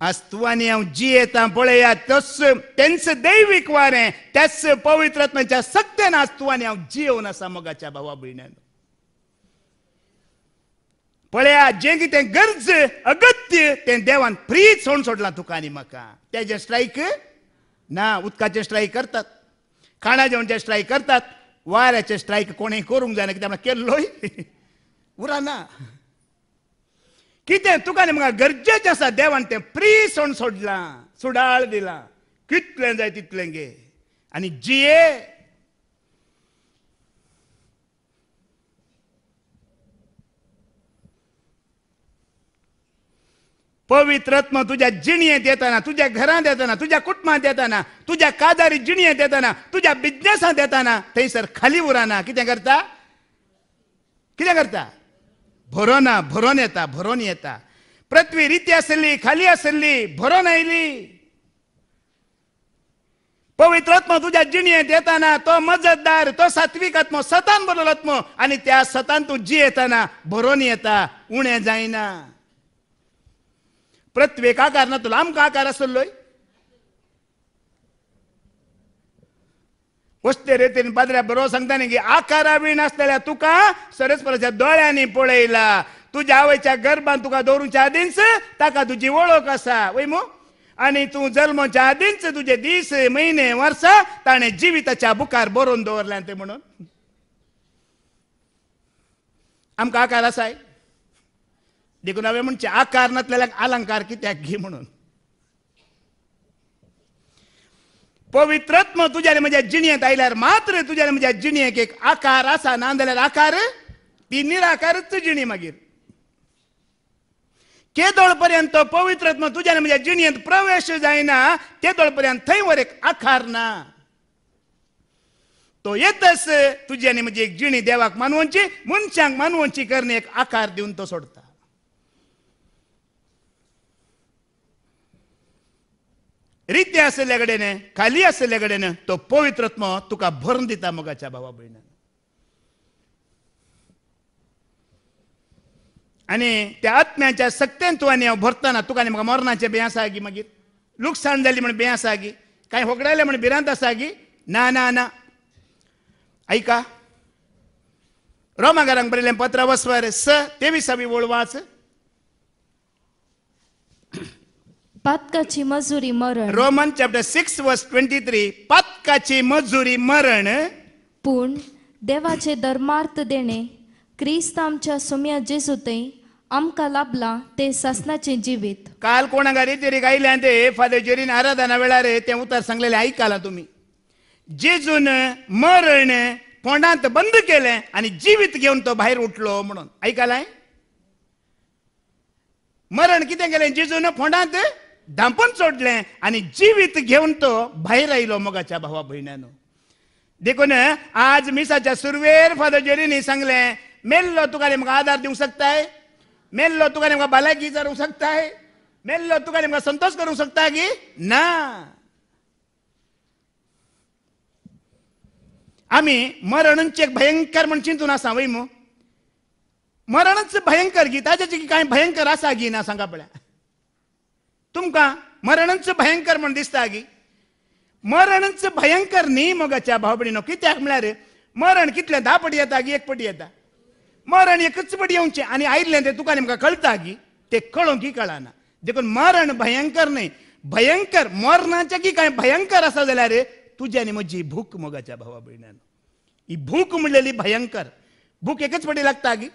अस्तुवानी हम जिए तां बोले या तस तेंस देवी कुआरे तेंस पवित्र तम जा सकते ना अस्तुवानी हम जिए होना सामग्री बाबा बीने पढ़े आ जेंगी तें अगत्य तें देवन प्रीत सोन सोडला तुकानी मका तें जस ट्राई ना उत्कच जस करतात खाणा खाना जाऊं जस ट्राई करता वार जस ट्राई कोने कोरुंग जाने के तमा उरा ना कितें तुका म्हाका गरजेचें आसा देवान तें प्री सोण सोडलां सुडाळ दिलां कितलें जाय तितलें गे आनी जिये पवित्रत्म तुझ्या जिणयेंत येताना तुझ्या घरांत येताना तुझ्या कुटुंबांत येताना तुझ्या काजारी जिणयेंत येताना तुझ्या बिजनेसांत येताना थंयसर खाली उरना कितें करता कितें करता भरोना भरोन येता भरोन येता पृथ्वी रिती आसली खाली आसली भरोन आयली पवित्रत्म तुझ्या जिणेत येताना तो मजतदार तो सात्विक आत्मो सतान बरो आत्म आणि त्या सतान तू जी येताना भरोन येता उणे जायना प्रत्येक आकार ना तुला आमकां आकार आसलोय रेतीन ಹೊಸ್ತೆ सांगता की आकारा बी ಆಕಾರವಿणासलेल्या तुका सरस दोळ्यांनी पळयला तू आवयच्या गर्भान तुका दोरूच्या आदींच ताका तुजी वळख आसा वैमो आणि तू जल्मच्या आदींच तुझे दीस महिने वर्ष ताणे जिविताच्या बुकार बरोवन दवरल्या ते म्हणून आमकां आकार आसाय देखून हांवें म्हणचे आकार नसलेल्याक अलंकार कित्याक घे म्हणून पवित्रत्म तुझ्याने म्हणजे जिणेत आयल्यार मात्र तुझ्याने म्हणजे जिणियक एक आकार असा नांदल्यावर आकार ती निराकार जिणी मागीर केदोळ पर्यंत पवित्रत्म तुझ्याने म्हणजे जिणेत प्रवेश जायना केदोळ पर्यंत थंय वर एक आकार ना तो येतस तुझ्याने म्हणजे एक जिणी देवाक मानवंची मनशांक मानवंची करणे एक आकार देऊन तो सोडता रित्या आसले कडेन खाली आसले कडेन तो पवित्रत्म तुका भरून दिता मोगाच्या भावा भयणान आनी त्या आत्म्याच्या सक्तेन तुवानी हांव भरतना तुका आनी म्हाका मरणाचें बें आसा गी मागीर लुकसाण जाली म्हण बें आसा गी कांय होगडायलें म्हण भिरांत आसा गी ना ना ना आयका रोमागारांक बरयलें पत्र वसवर स तेवीसावी ओळ
पातकाची मजुरी मरण Roman chapter six verse twenty three पातकाची मजुरी मरण पूण देवाचे धर्मार्थ देणे क्रिस्त आमच्या सोम्या जेजूतय आमकां लाभला ते सासनाचे जिवीत काल कोणाक रेजेरीक आयल्या ते फादर जेरीन आराधना वेळार ते उतर सांगलेले ऐकाला तुम्ही
जेजून मरण फोंडांत बंद केले आणि जीवित घेऊन तो बाहेर उठलो म्हणून ऐकालाय मरण कितें केलें जेजून फोंडांत दांपून सोडले आणि जीवित घेऊन तो बाहेर आयलो मगाच्या भावा भयणानं देखून आज मिसाच्या सुरवेर फादर जेरीनी सांगले मेल्लो तुका नेमका आधार देऊ शकताय मेल्लो तुका नेमका भलायकी करू शकताय मेल्लो तुका नेमका संतोष करू शकता की ना आम्ही मरणचे भयंकर म्हण चिंतून असा वै मरणच भयंकर गी ताज्याची काय भयंकर असा गी ना सांगा पळ्या तुमकां मरणच भयंकर म्हण दिसता गी मरणच भयंकर न्ही मोगाच्या भाव भयणीनो कित्याक म्हळ्यार मरण कितले धा पटी येता गी एक पटी येता मरण एकच पटी येवचें आनी आयिल्लें तें तुका म्हाका कळटा गी तें कळोंक की कळना देखून मरण भयंकर नाही भयंकर मरणाचें की काय भयंकर आसा जाल्यार तुजी आनी म्हजी भूक मोगाच्या भावा भयणान ही भूक म्हणलेली भयंकर भूक एकच पटी लागता गी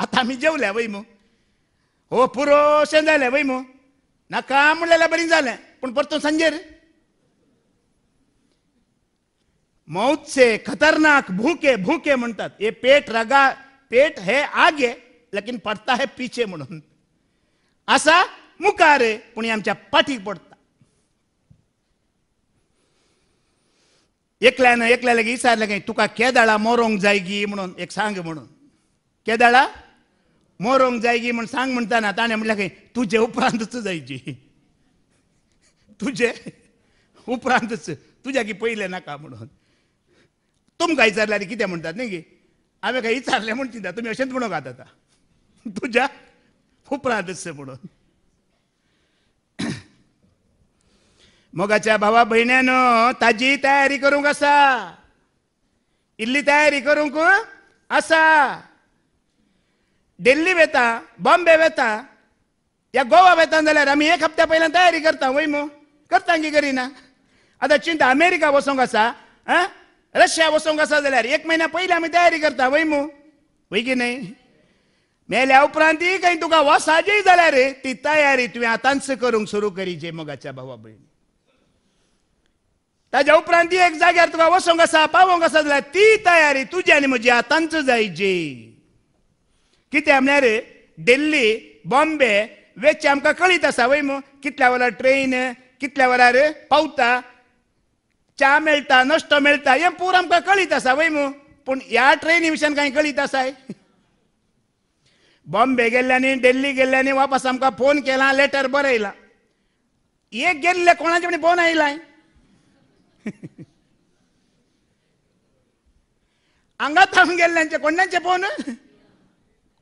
आतां आमी जेवल्या वैम हो पुरोशें जालें वै ನಕಾಮಳೆಲ್ಲ ಬರಿಂದಾಲ पण ಪರ್ತೋ रे मौतचे खतरनाक भूके भूके म्हणतात हे पेट रगा पेट हे आगे लेकिन पडता हे पीछे म्हणून असा मुकारे पण आमच्या पाठी पडता एकल्यानं एकल्याला विचारलं काही तुका केदाळा मोरोंग जायगी म्हणून एक सांग म्हणून केदाळा मोरंग जायगी म्हण सांग म्हणताना ताणें म्हटलं खंय तुझे उपरांतच जायची तुझे उपरांतच की पहिले नाका म्हणून तुमकां विचारलें आनी कितें म्हणटात न्ही गे हांवें काय विचारलें म्हण चिंता तुमी अशेंच घात आतां तुज्या उपरांतच म्हणून मोगाच्या भावा भयण्यान ताजी तयारी करूंक आसा इल्ली तयारी करूंक आसा दिल्ली वेता बॉम्बे वेता या गोवा वेतान जाल्यार आमी एक हप्त्या पयल्यान तयारी करता वयमो करता की करिना आतां चिंता अमेरिका वसोंक आसा आं रशिया वसोंक आसा जाल्यार एक म्हयन्या पयलीं आमी तयारी करता वय वयमो वय की न्हय मेल्या उपरांत ती खंय तुका वसाजी जाल्यार रे ती तयारी तुवें आतांच करूंक सुरू करी जे मोगाच्या भावा भयणी ताज्या उपरांत ती एक जाग्यार तुका वसोंक आसा पावोंक आसा जाल्यार ती तयारी तुजी आनी म्हजी आतांच जायची कित्या म्हळ्यार दिल्ली बॉम्बे वेचे आमकां कळीत आसा वय मू कितल्या वरार ट्रेन कितल्या वरार पावता च्या मेळटा नश्टो मेळटा हें पूर आमकां कळीत आसा वय मू पूण ह्या ट्रेनी विशयान कांय कळीत आसाय बॉम्बे गेल्ल्यानी दिल्ली गेल्ल्यानी वापस आमकां फोन केला लेटर बरयला एक गेल्ले कोणाचे म्हणे फोन आयलाय हांगा थांब गेल्ल्यांचे कोणाचे फोन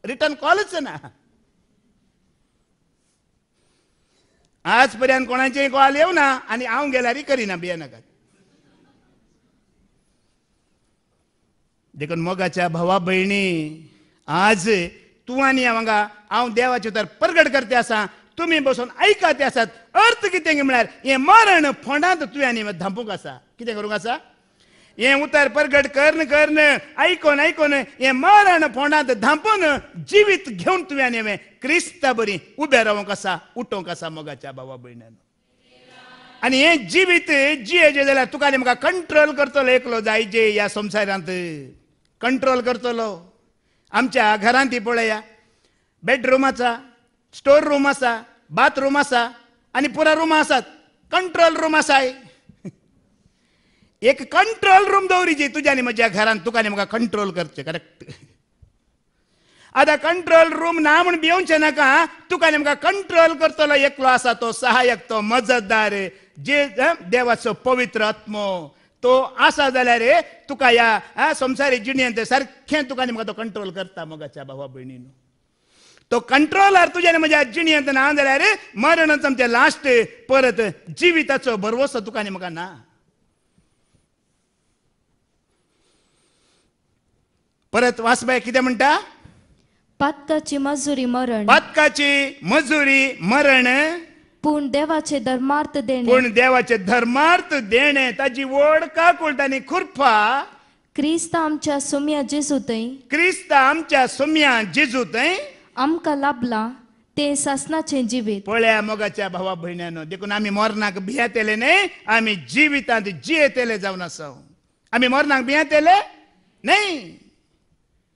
रिटर्न कॉलच ना आज पर्यंत कोणाचे कॉल येऊ ना आणि हांव करीना करिना बिया बियानगर देखून मोगाच्या भावा भयणी आज तू आणि हांगा हांव देवाचे तर परगड करते असा तुम्ही बसून ते असत अर्थ किती म्हळ्यार हे मरण फोंडांत तुवें आनी असा आसा कितें करूंक आसा એમ ઉતાર પરગટ કર્ન કર્ન ऐकून ऐकून हे मरण फोंडात धांपून जीवित घेऊन तुवें हांवें क्रिस्ता बरी उबे रावंक कसा उठो कसा मोगाच्या बाबा भयणान आनी हे जिवीत जियेचें जाल्यार तुका आनी म्हाका कंट्रोल करतलो एकलो जायजे या संवसारांत कंट्रोल करतलो आमच्या घरांत पळया बेडरूम आसा स्टोर रूम आसा बाथरूम आसा आनी पुरा रूम आसात कंट्रोल रूम आसाय एक कंट्रोल रूम दौरीची तुझ्यानी म्हज्या घरान तुका तुकाने म्हाका कंट्रोल करचें करेक्ट आतां कंट्रोल रूम ना म्हूण भिवचें नाका तुकाने म्हाका कंट्रोल करतलो एकलो आसा तो सहायक तो मजतदार जे देवाचो पवित्र आत्मो तो आसा जाल्यार तुका ह्या संसारी जिणेंत सारखें तुकाने म्हाका तो कंट्रोल करता मगाच्या भावा भयणीन तो कंट्रोलर तुज्याने म्हज्या जिणेंत ना जाल्यार मरणच आमचे लास्ट परत जिविताचो भरवोसो तुकाने म्हाका ना
परत वासबाई किती म्हणता पातकाची मजुरी मरण पातकाची मजुरी मरण पूण देवाचे धर्मार्थ देणे पूण देवाचे धर्मार्थ देणे ताजी ओढ का कोळटांनी खुरपा क्रिस्त आमच्या सोम्या जेजू क्रिस्त आमच्या सोम्या जेजू आमका आमकां लाभला ते सासनाचे जिवीत
पळ्या मोगाच्या भावा भयण्यानो देखून आम्ही मरणाक भियातेले नाही आम्ही जिवितांत जियेतेले जाऊन असो आम्ही मरणाक भियातेले नाही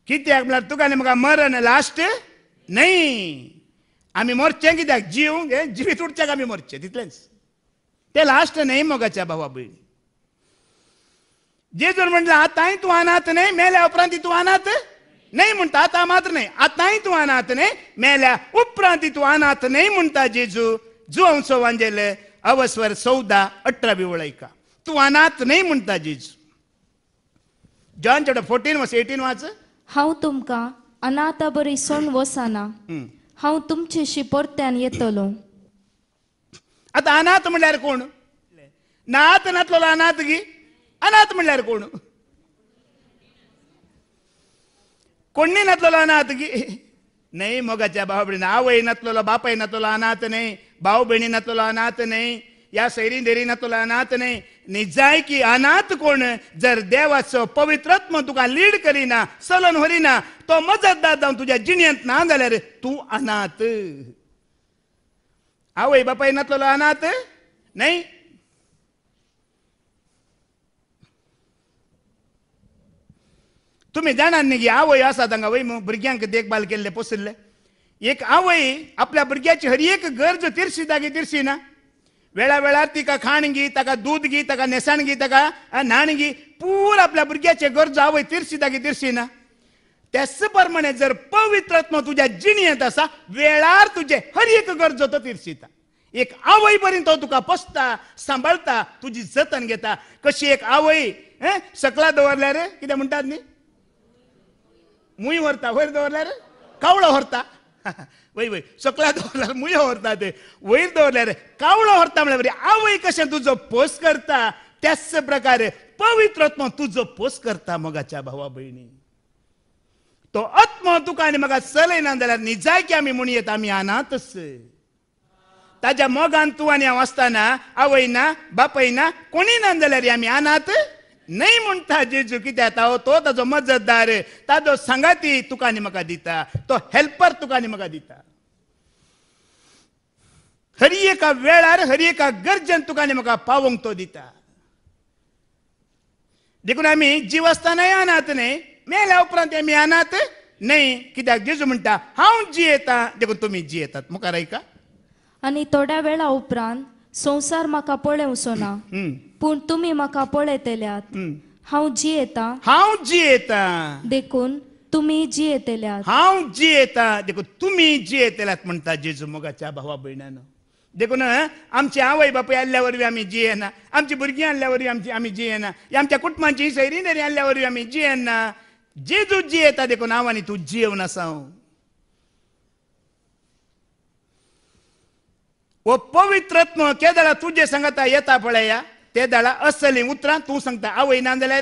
कित्याक म्हळ्यार तुका न्ही म्हाका मरण लास्ट न्हय आमी मरचे कित्याक जीव हे जिवीत उरचें आमी मरचे तितलेंच ते लास्ट न्हय मोगाच्या भावा भयणी जेजून म्हटलं आतांय तू आनात न्हय मेल्या उपरांत तू आनात न्हय म्हणता आतां मात्र न्हय आतांय तू आनात न्हय मेल्या उपरांत तू आनात न्हय म्हणता जेजू जो हांव वांजेले अवस्वर चौदा अठरा बी वळयका तूं आनात
न्हय म्हणता जेजू जॉन चेडो फोर्टीन वाच एटीन वाच हांव तुमकां अनाथ सोन वसाना हांव तुमचेशी परत्यान येतलो आतां अनाथ म्हणल्यार कोण नात नातलो अनाथ
गी अनाथ म्हणल्यार कोण कोणी नातलो अनाथ गी नाही मोगाच्या भाऊ बहिणी आवय नातलो बापाय नातलो अनाथ नाही भाऊ बहिणी नातलो अनाथ नाही या सैरी देरी नातलो अनाथ नाही की अनाथ कोण जर देवाचं पवित्रत्म तुका लीड करीना सलन व्हरिना तो मजत जावन तुझ्या जिणेंत ना जाल्यार तू अनाथ आवय बापाय नातलो अनाथ नाही तुम्ही जाणार न्ही की आवय असा तांगा वय भुरग्यांक देखभाल केल्ले पोसले एक आवय आपल्या भुरग्याची हर एक गरज तिरशी जागी तिरशी ना वेळा वेळार तिका खाणगी ताका दूध गी ताका नेसाणगी ताका न्हाणगी पूर आपल्या भुरग्याचे गरजो आवय तिरशी ताकी तिरशी ना त्याच प्रमाणे जर पवित्रत्म तुझ्या जिणेंत आसा वेळार तुझे हर एक गरजो तो तिरशिता एक आवय पर्यंत तो तुका पसता सांबाळता तुजी जतन घेता कशी एक आवय सकला दवरल्या रे कितें म्हणटात न्ही मुई व्हरता वयर दवरल्या रे कावळो व्हरता वय ಒಯ್ ಸೊಕ್ಲ ದೋರ್ಲ ಮುಯ ಹೊರ್ತಾತೆ ಒಯ್ಲ್ ದೋರ್ಲ್ಯಾರ ಕಾವಳ ಹೊರ್ತಾ म्हळ्यार ಆ आवय कशें तुजो पोस करता त्याच प्रकारे तू तुजो पोस करता मगाच्या भावा भयणी तो आत्म तुका आनी म्हाका चलयना जाल्यार की आमी येता आमी आनातच ताज्या मोगान तूं आनी हांव आसताना आवय ना बापय ना कोणी ना जाल्यार आमी आनात नाही म्हणटा जेजू कित्या येता हो तो ताजो मजतदार ताजो संगाती तुका आनी म्हाका दिता तो हेल्पर तुका आनी म्हाका दिता हरी एका वेळार हरी एका गरजेन तुका आणि म्हाका पावोंक तो दिता देखून आमी जीव आसतनाय आनात न्ही मेल्या उपरांत आमी आनात नाही कित्याक जेजू म्हणटा हांव जियेता देखून तुमी जियेतात मुखार आयका
आणि थोड्या वेळा उपरांत संवसार म्हाका पळेव ना पूण तुमी म्हाका पळयतल्यात हांव जियेता हांव जियेता देखून तुम्ही जियेतल्यात हांव जियेता देखून तुम्ही जियेतल्यात म्हणटा जेजू मोगाच्या भावा भयणान
देखून आमचे आवय बापूय आल्या वरवीं आमी जियेना आमची भुरगीं आल्या वरवीं आमची आमी जियेना आमच्या कुटुंबांची सैरीनरी आल्या वरवीं आमी जियेना जेजू जियेता देखून हांव आनी तूं जियेवन आसा व पवित्रत्न केला तुझे सांगता येता पळया ते असली उतर तू सांगता आवय ना झाल्या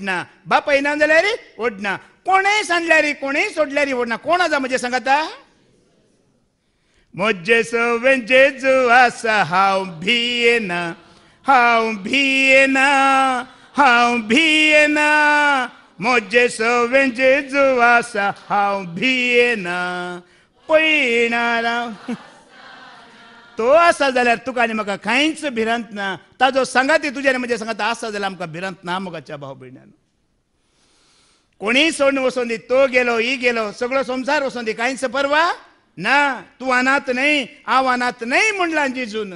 ना बापार रे ओढणा कोणी सांगल्या रे कोणी सोडल्या रे कोण रेओणा कोणाचा सांगता हाव भियेना हांव भियेना हांव भियेना मोजे आसा हांव भियेना पै तो असा जाल्यार तुका आनी म्हाका कांयच भिरांत ना ताजो ती तुज्यानी म्हजे सांगाता आसा जाल्यार आमकां भिरंत ना मोगाच्या म्हणजे भाव भयण्यान कोणीय सोडून वचून दी तो गेलो ही गेलो सगळो संसार वचून दी कांयच पर्वा ना तूं अनाथ न्हय हांव अनाथ न्हय म्हणला जिजून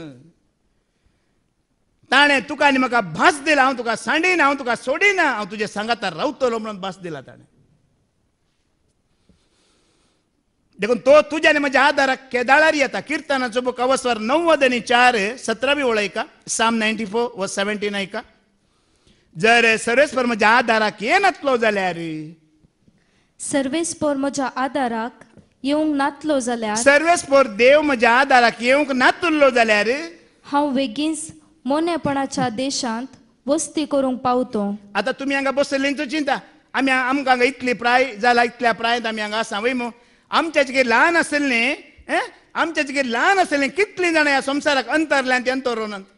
ताणें तुका आनी म्हाका भास दिला हांव तुका सांडीना हांव तुका सोडिना हांव तुजे सांगाता रावतलो म्हणून भास दिला ताणें देखून तो तुझ्याने म्हणजे आधार केदाळारी येता कीर्तनाचं बुक अवस्वर नव्वद आणि चार सतरावी ऐका साम नायन्टी फोर व सेव्हन्टीन ऐका
जर सर्वेश्वर म्हणजे आधाराक झाल्या जाल्यार सर्वेश्वर म्हज्या आधाराक येवंक नातलो जाल्यार सर्वेश्वर देव म्हज्या आधाराक येवंक नातुल्लो जाल्यार हांव बेगीनच मोनेपणाच्या देशांत वस्ती करूंक पावतो आता तुम्ही हांगा बसलेलींचो चिंता आमी आमकां हांगा इतली प्राय जाला
इतल्या प्रायत आमी हांगा आसा वय मो ಆಮ್ಚೆಚ್ಗೆ ಲಾನ್ ಅಸಲ್ನೆ ಆಮ್ಚೆಚ್ಗೆ ಲಾನ್ ಅಸಲ್ನೆ ಕಿತ್ಲಿ ಜನ या ಸಂಸಾರಕ್ಕೆ अंतर ಅಂತ ಎಂತವ್ರೋನಂತ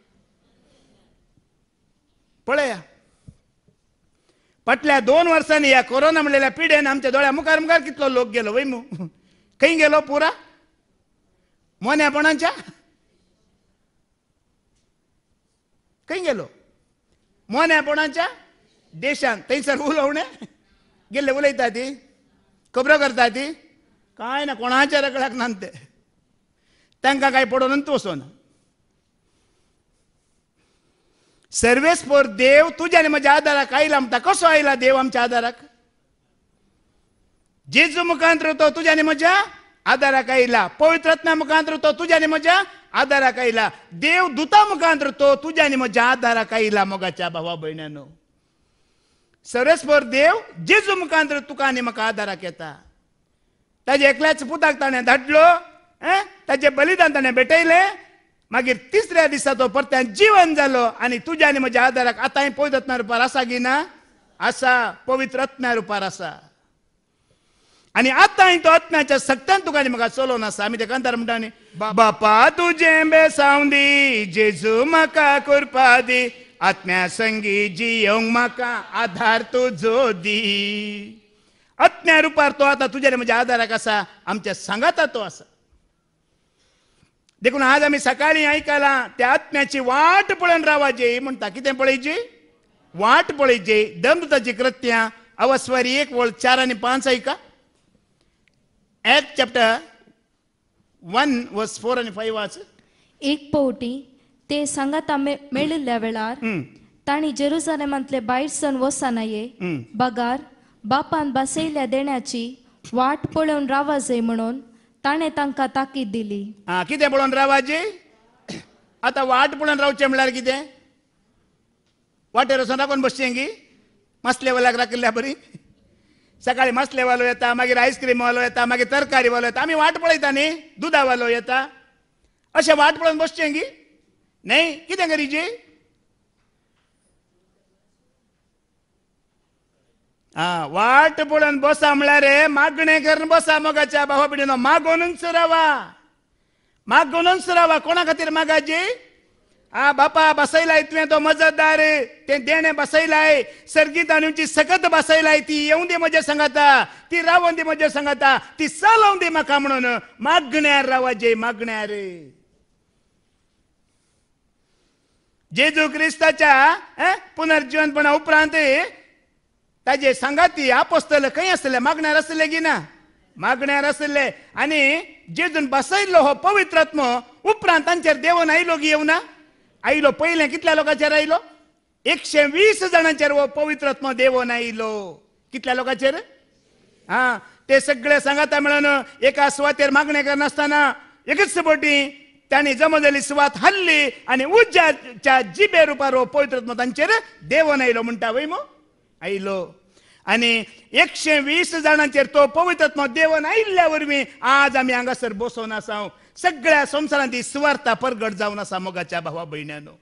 पळया फाटल्या दोन वर्षांनी या कोरोना म्हणलेल्या पिढ्याने आमच्या दोळ्या मुखार मुखार कितलो लोक गेलो वैमू खंय गेलो पुरा मोन्यापणाच्या खंय गेलो मोन्यापणाच्या देशांत थंयसर उलवणे गेले उलयता ती खबरो करता ती काय ना कोणाच्या रगड्याक ना ते तांकां काय पडून तूं वचून सर्वेस देव तुज्याने म्हज्या आदाराक आयला म्हणता कसो आयला देव आमच्या आदाराक जेजू मुखांत्र तो तुज्याने म्हज्या आदाराक आयला पवित्रत्ना मुखांत्र तो तुज्याने म्हज्या आदाराक आयला देव दुता मुखांत्र तो तुज्याने म्हज्या आदाराक आयला मोगाच्या भावा भयणानो सरस देव जेजू मुखांत तुका आनी म्हाका आदाराक येता ताजे एकल्याच पुताक ताणें धाडलो ताजे बलिदान ताणें भेटयलें मागीर तिसऱ्या दिसा तो परत्यान जीवन जालो आनी तुज्या आनी म्हज्या आदाराक आतांय पवित्रत्ना रत्ना रुपार आसा की ना आसा पवित्र रत्ना रुपार आसा आनी आतांय तो रत्नाच्या सक्तान तुका आनी म्हाका चलोवन आसा आमी तेका अंतर म्हणटा न्ही बापा तुजें बेसांव दी जेजू म्हाका करपा दी आत्म्या संगी जियोंक म्हाका आधार तुजो दी अज्ञा रूपार तो आता तुझ्या म्हणजे आधार कसा आमच्या सांगाता तो असा देखून आज आम्ही सकाळी ऐकायला त्या आत्म्याची वाट पळण रावाजे म्हणता किती पळायची वाट पळायचे दमदुताची कृत्या अवस्वारी एक वळ चार आणि पाच ऐका एक चॅप्टर वन वर्स फोर आणि फाईव्ह
वाच एक पवटी ते सांगाता मेळिल्ल्या वेळार ताणी जेरुसालेमांतले बायट सण वसानाये बगार बापान बसयल्या देण्याची वाट पळोवन रावाजे म्हणून ताणे तांकां ताकीद दिली हा कितें पळोवन रावाजी आतां वाट पळोवन रावचें म्हळ्यार कितें
वाटेर वचून राखून बसचें गी मास राखिल्ल्या बरी सकाळी मास येता मागीर वालो येता मागीर वालो येता आमी वाट पळयता न्ही वालो येता अशें वाट पळोवन बसचें गी न्ही कितें करीची वाट रे मागणे करून बसा मगाच्या ಬೊಸ ಮೊಗಚ ಬಾವ ಬಿಡಿನ ಮಾಗೋನುನ್ಸುರವ सुरावा कोणा खातीर मागाजी आ बापा बसयला तुवें तो मजतदार ते देणे बसयलाय सर्गीत आणूची सकत बसयलाय ती येवं दी म्हज्या सांगाता ती रावून दी म्हज्या सांगाता ती चलोवन दी म्हाका म्हणून मागण्यार रावा जे मागण्यार जेजू क्रिस्ताच्या पुनर्जीवनपणा उपरांत ताजे सांगाती आपस्तल खंय असले मागण्यार असले की ना मागण्यार आणि आनी जेजून बसयल्लो हो पवित्र उपरांत तांचेर देवन आयलो की येवना आयलो पयलें कितल्या लोकांचेर आयलो एकशे वीस जाणांचेर हो पवित्र देवन आयलो कितल्या लोकांचेर हा ते सगळे सांगाता मेळोन एका सुवातेर मागणें नसताना एकच फावटी जम जमलेली सुवात हल्ली आणि उज्जाच्या जिबे रुपार हो पवित्र तांचेर देवून आयलो म्हणटा वैमो आयलो आणि एकशे वीस जणांचेर तो पवित्रत्म देवन आयिल्ल्या वरवीं आज आम्ही हांगासर बसोन आसा सगळ्या संवसारांत ही स्वार्था परगट जावन आसा मोगाच्या भावा भयण्यानो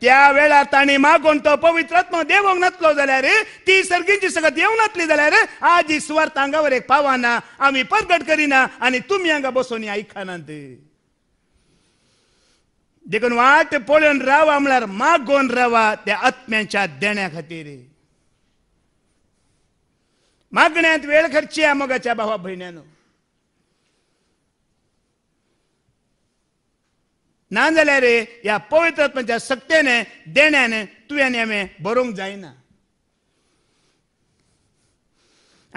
त्या वेळार ताणी मागून तो आत्मा देवोंक नसलो जाल्यार ती सर्गींची सगळ्यात येवंक नासली जाल्यार आज ही स्वार्थ एक पावाना आमी परगट करिना आनी तुमी हांगा बसोन आयकनात देखून वाट पळोवन रावा म्हळ्यार मागून रावा त्या आत्म्यांच्या देण्या खातीर मागण्यात वेळ खर्ची आहे मगाच्या भावा बहिण्यानं ना जाल्यार रे ह्या पवित्रत्वाच्या सक्तेने देण्याने तुवें नेमे बरोवंक जायना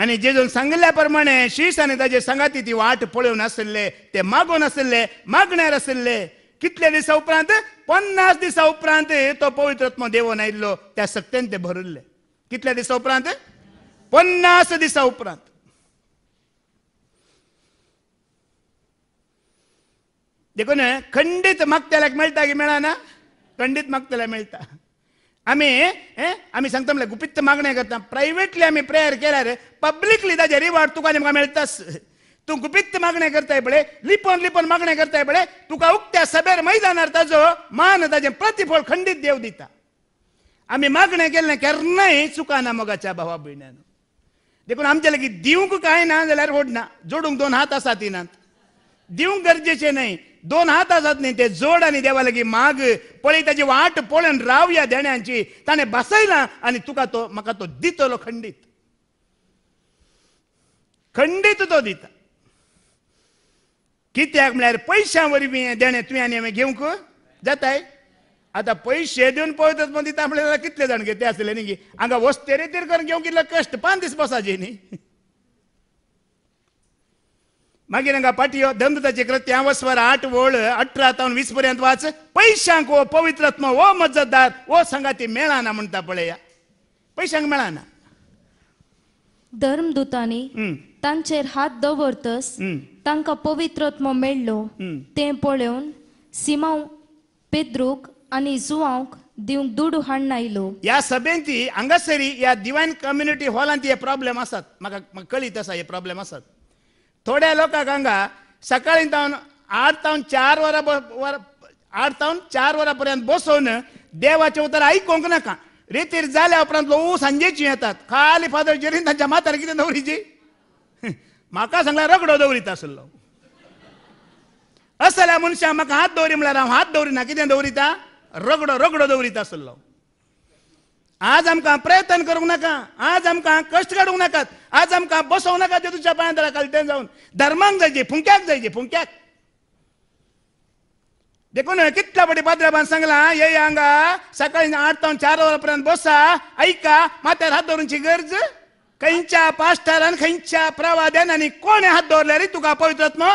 आणि जेजून सांगल्या प्रमाणे शीस आणि ताजे संगाती ती वाट पळोवन आसले ते मागून असले मागण्यार असले कितले दिसा उपरांत पन्नास दिसा उपरांत तो पवित्रत्म देवन आयिल्लो त्या सक्तेन ते भरले कितल्या दिसा उपरांत पन्नास दिसा देखो देखून खंडीत मागत्यालाक मेळटा की मेळना खंडित मागत्याला मेळटा आम्ही आम्ही सांगता म्हणल्यार गुपित्त मागणे करता प्रायव्हेटली आम्ही प्रेयर केल्यार पब्लिकली ताजे रिवॉर्ड तुका नेमकां मेळटास तू गुपित मागणें करताय पळय लिपोन लिपन मागणें करताय पळय तुका उक्त्या सभेर मैदानार ताजो मान ताजें प्रतिफळ खंडीत देव दिता आमी मागणें केल्लें केन्नाय चुकाना मोगाच्या भावा भयणान देखून आमच्या लगी दिवंक काय ना जाल्यार ना जोडूंक दोन हात आसात तिनात दिवंक गरजेचे न्हय दोन हात आसात न्ही ते जोड आनी देवा लगी माग पळय ताची वाट पळोवन रावया देण्यांची ताणें बसयला आनी तुका तो म्हाका तो दितलो खंडीत खंडीत तो दिता कित्याक म्हळ्यार पयशां वरवीं हें देणें तुवें आनी हांवें घेवंक जाताय आता पयशे देऊन पळयतात म्हणजे दिता कितले जाण घेते आसले न्ही हांगा वस्ते रेतीर करून घेवंक किती कष्ट पान दिस बसाचे न्ही मागीर हांगा पाटयो धमदताचे कृत्या वस्वर आठ वळ अठरा तावन वीस पर्यंत वाच पैशांक पवित्र पवित्रत्म हो मजतदार सांगा ती मेळाना म्हणटा पळया पैशांक मेळाना
धर्मदूतांनी तांचेर हात दवरतस तांकां पवित्रत्म मेळ्ळो तें पळोवन सीमा पेद्रूक आणि जुवांक दिवंक दुड हाडना आयलो या सभेंती हांगासरी या दिवायन कम्युनिटी हॉलांत हे प्रॉब्लेम आसात म्हाका कळीत
आसा हे प्रॉब्लेम आसात थोड्या लोकांक हांगा सकाळी जावन आठ तावन चार वरां आठ तावन चार वरां पर्यंत बसोवन देवाचें उतर आयकूंक नाका रेतीर जाल्या उपरांत लोक सांजेची येतात खाली फादर जेरीन तांच्या मातार कितें दवरीची म्हाका सांगला रगडो दवरीता आसलो असल्या मनशाक म्हाका हात दवरी म्हळ्यार हांव हात दवरिना कितें दवरिता रगडो रगडो दवरीत आसलो आज आमकां प्रयत्न करूंक नाका आज आमकां कश्ट काडूंक नाकात आज आमकां बसोवंक नाका ते तुझ्या पांया दळा कालतें जावन धर्मांक जायचे फुंक्याक जायचे फुंक्याक देखून कितल्या फाटी पात्राबान सांगलां ये हांगा सकाळी आठ तावन चार वरां पर्यंत बसा ऐका माथ्यार हात धरूनची गरज खंयच्या पास्टरान खंयच्या प्रवाद्यान आनी कोणे हात रे तुका पवित्रत्म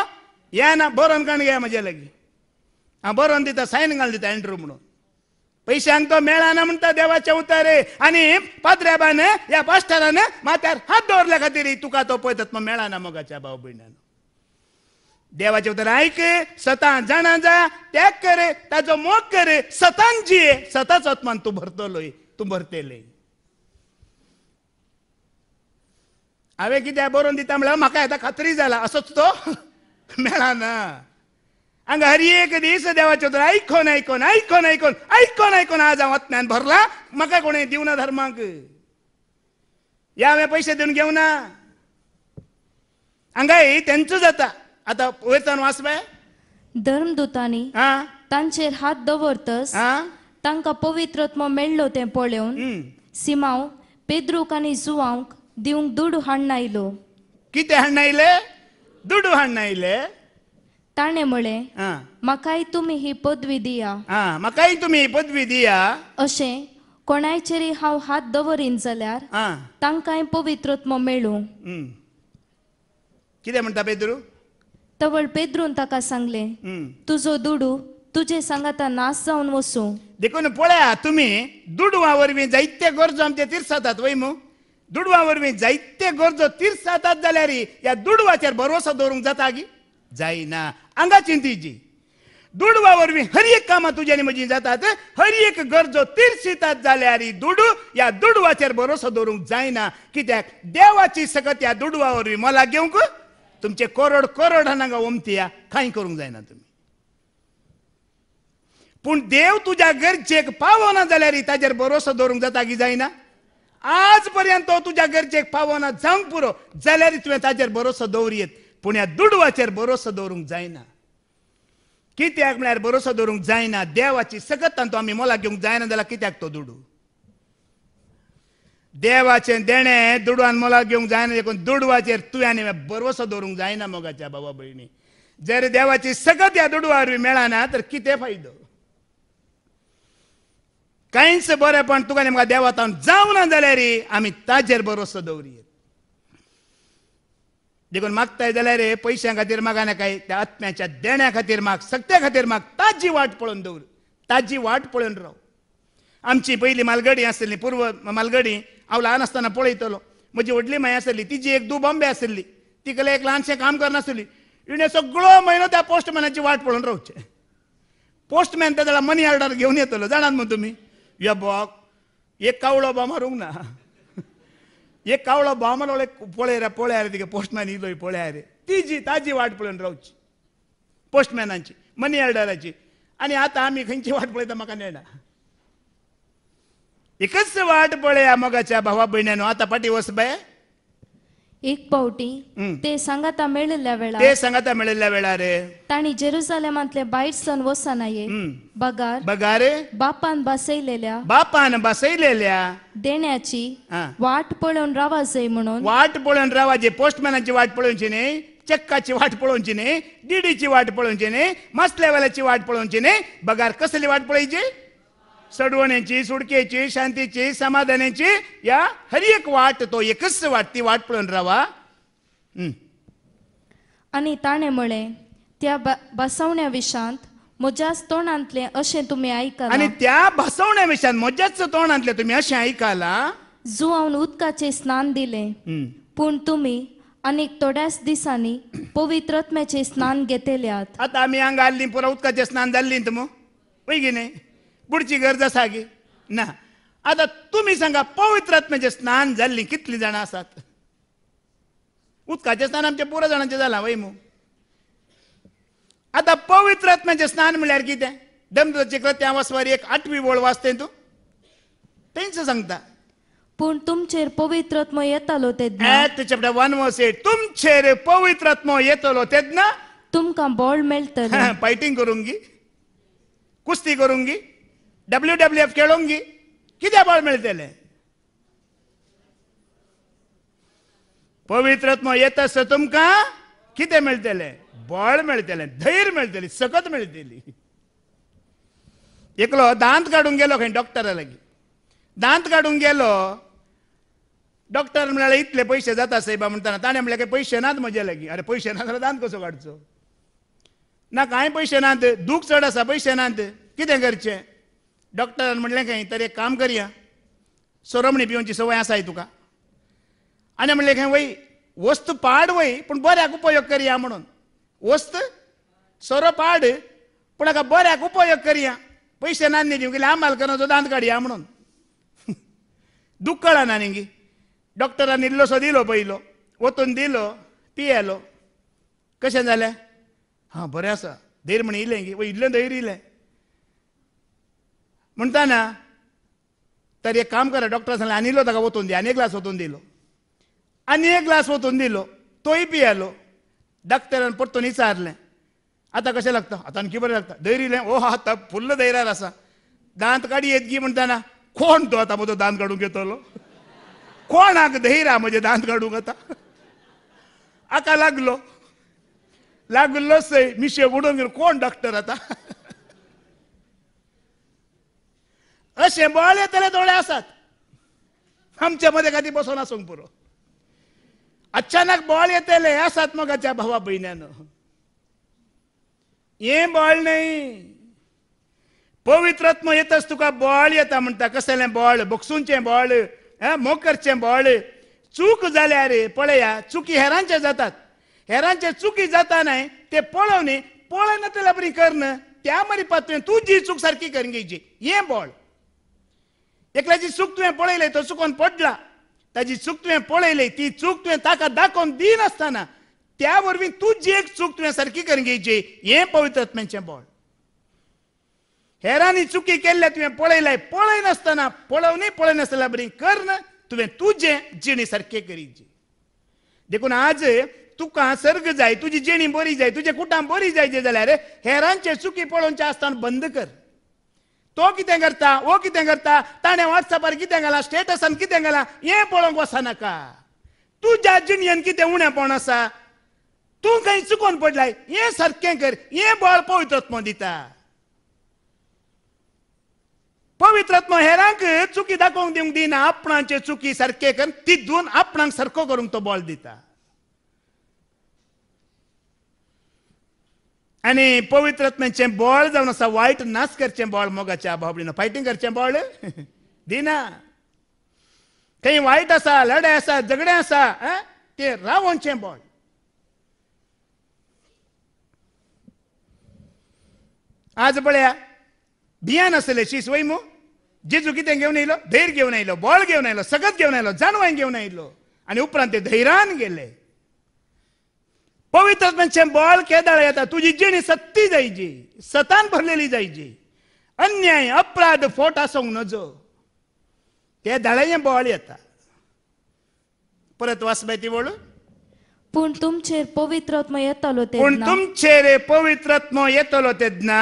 येना बरोवन काण घे म्हजे लागीं हांव बरोवन दिता सायन घाल दिता एंड्रू म्हणून पैशांक तो मेळाना म्हणटा देवाचे उतारे आणि पाद्रेबान या पास्टरान माथ्यार हात दवरल्या खातीर तुका तो पळयतात ना मोगाच्या भाव भयणान देवाचे उतर ऐक सता जाणा जा त्याग कर ताजो मोग कर सतान जिये सताच आत्मान तू भरतलो तू भरतेले हांवें कित्याक बरोवन दिता म्हळ्यार म्हाका येता खात्री जाला असोच तो मेळाना हरी एक दीस देवाचे तर आयकोन आयकोन आयकोन आयकोन आयकोन आयकोन आज हांव भरला म्हाका कोणें दिवना धर्मांक या हांवें पैसे दिवन घेवना ना हांगाय तेंचो जाता आतां वयतान वाचपे
धर्मदूतांनी तांचेर हात दवरतच तांकां पवित्रत्म मेळ्ळो तें पळेवन सिमांव पेद्रूक आनी जुवांक दिवंक दुडू हाडून आयलो कितें हाडून आयले दुडू हाडून आयले ताणे ताणेमुळे मकाय तुम्ही ही पदवी दिया मकाई मकाय तुम्ही ही पदवी दिया असे कोणायचेरी हांव हात दवरीन जाल्यार तांकाय तांकांय पवित्रत्व मेळूं हं. कितें म्हणटा पेद्रू तवळ पेद्रून ताका सांगले तुझो दुडू तुझे सांगाता नाश जावन वसूं देखून पळया तुम्ही दुडवा
वरवी जायते गरजो आमचे तिरसातात वय मू दुडवा वरवी जायते गरजो तिरसातात जाल्यार या दुडवाचेर भरोसा दवरूंक जाता गी जाईना अंगा चिंतीची दुडवावर हर एक कामा तुझ्याने म्हणजे जातात हर एक गरजो तिरसितात जाल्यार दुडू या दुडवाचेर भरोसा दवरूंक जायना कित्याक देवाची सकत या दुडवा मला मला घेवंक तुमचे करोड करोड हांगा ओमतिया कांय करूंक जायना तुम्ही पूण देव तुज्या गरजेक पावना जाल्यार ताजेर भरोसा दवरूंक जाता की जायना आज पर्यंत तो तुज्या गरजेक पावना जावंक पुरो जाल्यार तुवें ताजेर भरोसा दवरयेत पुण्या ह्या भरोसा भरोसो दवरूंक जायना कित्याक म्हळ्यार भरोसो दवरूंक जायना देवाची सगत तांतू आमी मोलाक घेवंक जायना जाल्यार कित्याक तो दुडू देवाचें देणें दुडवान मोलाक घेवंक जायना देखून दुडवाचेर तुवें आनी भरोसो दवरूंक जायना मोगाच्या बाबा भयणी जर देवाची सगत ह्या दुडवार मेळना तर कितें फायदो कांयच बरेंपण तुका नेमकां देवा तावन जावना जाल्यार आमी ताजेर भरोसो दवरयेत देखून मागताय जाल्यार रे पैशां खातीर मागना काय त्या आत्म्याच्या देण्या खातीर माग सक्त्या खातीर माग ताजी वाट पळोवन दवर ताजी वाट पळोवन राव आमची पहिली मालगडी आसली पूर्व मालगडी हांव ल्हान आसतना पळयतलो म्हजी व्हडली माय आसली तिजी एक दू बॉम्बे आसली तिकले एक ल्हानशें काम करनासली तिणें सगळो म्हयनो त्या पोस्टमॅनाची वाट पळोवन रावचे पोस्टमॅन त्या जाल्यार मनी ऑर्डर घेवन येतलो जाणात म्हणून तुमी यो बॉक एक कावळो मारूंक ना एक कावळा बॉमार पोळे पोळे रे तिघे पोस्टमॅन पोळे पोळ्या ती जी ताजी वाट पळून राहची पोस्टमॅनांची मनी ऑर्डराची आणि आता आम्ही खंची वाट पळयता मका मेळा
एकच वाट पळया मगाच्या भावा भू आता पाठी वस बाय एक पावटी ते సంగత మేళిల్ల वेळा ते సంగత మేళిల్ల ताणी తాని జెరూసలేమాంతలే బైట్స్ वसना ये बगार बगार बापान बसयलेल्या बापान बसयलेल्या देण्याची वाट पळून रावाजे म्हणून वाट पळून रावाजे
पोस्टमॅनाची वाट पळूनची नाही चक्काची वाट पळोवची न्ही डीडीची वाट पळोवची न्ही मस्त लेवलाची वाट पळोवची न्ही बगार कसली वाट पळायची सडवण्याची सुडकेची शांतीची समाधानाची या हर एक वाट तो एकच वाट ती वाट पळून राहा
आणि ताणे म्हणे त्या बसवण्या विशांत मोज्याच तोंडांतले असे तुम्ही ऐका आणि त्या बसवण्या विशांत मोज्याच तोंडांतले तुम्ही असे ऐकाला जुआवन उदकाचे स्नान दिले पण तुम्ही अनेक थोड्याच दिसांनी पवित्रत्म्याचे स्नान घेतल्यात आता आम्ही हांगा पुरा उदकाचे स्नान जाल्ली तुम वय नाही पुढची गरज सागी ना आता
तुम्ही सांगा पवित्र पवित्रात्म्याचे स्नान जाल्ली कितली जाणां आसात उदकाचें स्नान आमचे पुरा जाणांचें जालां वैमू आता पवित्रात्म्याचें स्नान म्हणल्यार कितें दमदचे त्या वसवारी एक आठवी ओळ वाचते तू तेंच
सांगता पूण तुमचेर पवित्रात्मो येतालो ते चपडा वन वर्स एट तुमचेर पवित्रात्मो येतलो तेदना तुमकां बॉल मेळटलो फायटींग करूंगी
कुस्ती करूंगी डब्ल्यू डब्ल्यू एफ खेळोंगी किती बळ मिळतले पवित्रत्म येतस तुमका किती मिळतले बळ मेळटले धैर्य मेळटली सकत मेळटली एकलो दांत काढून गेलो खंय डॉक्टरा लागी दांत काढून गेलो डॉक्टर म्हणाले इतले पैसे जाता साहेबा म्हणताना ताणें म्हणलें काय पैसे नात म्हजे लागी अरे पैसे ना जाल्यार दांत कसो काडचो ना कांय पैसे नात दूख चड आसा पैसे नात कितें करचें डॉक्टरान म्हणलें खंय तर एक काम करया सोरमणी पिवची सवय आसाय तुका आनी म्हणलें खंय वय वस्त पाड वय पूण बऱ्याक उपयोग करया म्हणून वस्त सोरो पाड पूण हाका बऱ्याक उपयोग करया पयशे ना न्ही दिवं आमाल करनाचो दांत काडया म्हणून दुकळा ना न्ही डॉक्टरान इल्लोसो दिलो पयलो वतून दिलो पियेलो कशें जालें हां बरें आसा धैर म्हण इलें गी इल्लें धैर इलें म्हणताना तर एक काम करा डॉक्टर सांगले आणलो होता का ओतून दे आणि एक ग्लास ओतून दिलो आणि एक ग्लास ओतून दिलो तोही पियालो डॉक्टरान परतून विचारले आता कशें लागतं आता आणखी बरें लागता धैर्यलें ओ हा फुल्ल धैर्यार असा दांत काडी येत गी म्हणटाना कोण तो आता म्हजो दांत काडूंक येतलो आग धैरा म्हजे दांत काढू आता आका लागलो लागलो सय मिशे उडोवन गेलो कोण डॉक्टर आता बोळ येतले डोळे असतात आमच्या मध्ये कधी बसून सांग पुरो अचानक बॉल येतेले मग सात्मकाच्या भावा बहिण्यानं ये बॉल नाही पवित्रत्म येतच तुका बॉल येता म्हणटा कसले बॉल बोळ बॉल मोकरचे बॉल चूक झाल्या रे पळया चुकी हेरांचे जातात हेरांचे चुकी जाता नाही ते पळवणे पळय ना त्याला बरी करणं त्या मरी पातळी तू जी चूक सारखी करून घ्यायची ये बॉल एकल्याची चूक तुवें पळयले तो चुकोन पडला ताजी चूक तुवें पळयली ती चूक तुवें ताका दाखोवन दिनासतना त्या वरवीं तूं जी एक चूक तुवें सारकी करून घेयची हें पवित्र आत्म्याचें बळ हेरांनी चुकी केल्ल्या तुवें पळयलाय पळयनासतना पळोवनय पळयनासतना बरी ना तुवें तुजें जिणे सारकें करीची देखून आज तुका सर्ग जाय तुजी जिणी बरी जाय तुजे कुटां बरी जाय जाल्यार हेरांचे चुकी पळोवचे आसतना बंद कर तो कितें करता वो कितें करता ताणें वॉट्सॅपार कितें घाला स्टेटसान कितें घाला हें पळोवंक वचनाका तुज्या जिणयेन कितें उणेपण आसा तूं खंय चुकोन पडलाय हें सारकें कर हें बळ पवित्रत्म दिता पवित्रत्म हेरांक चुकी दाखोवंक दिवंक दिना आपणाचे चुकी सारके कर तितून आपणाक सारको करूंक तो बळ दिता आणि पवित्रत्नाचे बॉळ जाऊन असा वाईट नाश करचे बॉल मोगाच्या बाबडीन फायटिंग करचे बोळ दिना काही वाईट असा लढे असा झगडे असा ते रावणचे बोळ आज पळया बियाण असले शिसवै मू जेजू कितें घेऊन येलो धैर्य घेऊन आयलो बॉळ घेऊन आयलो सगत घेऊन आयलो जानवय घेऊन आयलो आणि उपरांत ते धैर्यान गेले पवित्र में बॉल केदार येतात तुझी जिणी सत्ती जायची सतान भरलेली जायची अन्याय अपराध फोट आसूंक नजो
ते दाळ्याचे बॉल येता परत वाचबाय ती बोल पूण तुमचेर पवित्रत्म येतलो ते पूण तुमचेर पवित्रत्म येतलो तेदना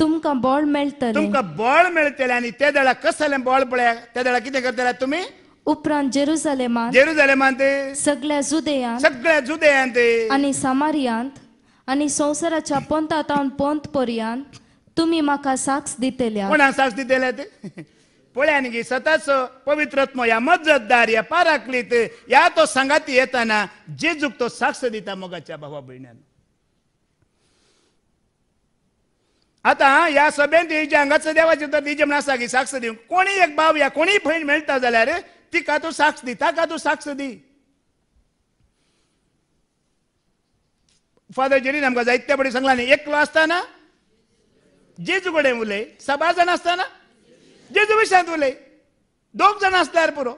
तुमका बॉल मेळटले तुमका बॉल मेळटले आनी ते दळा कसलें बॉल पळया त्या दळा कितें करतले तुम्ही उपरांत जेरुझालेमांत ते सगळ्या जुदेयांत सगळ्या जुदेयांत आनी सामारियांत आनी संवसाराच्या पोंतातावन पोंत पर्यंत तुम्ही म्हाका साक्ष दितेल्या कोणा साक्ष दितेल्या ते
पळया न्ही सदांच पवित्रत्म या मजतदार या पाराकलीत या तो सांगाती येताना जेजूक तो साक्ष दिता मगाच्या भावा भयण्यान आता या सभेंत हिजे हांगाचो देवाचे तर तिच्या म्हणा आसा की साक्ष दिवंक कोणी एक भाव या कोणी भयण मेळटा जाल्यार ती का तो साक्ष दी ता का तो साक्ष दी फादर जेरीन आमकां जायत्या पटी सांगला न्ही एकलो आसताना जेजू कडेन उलय सभा जाण आसताना जेजू विशांत उलय दोग जाण आसल्यार पुरो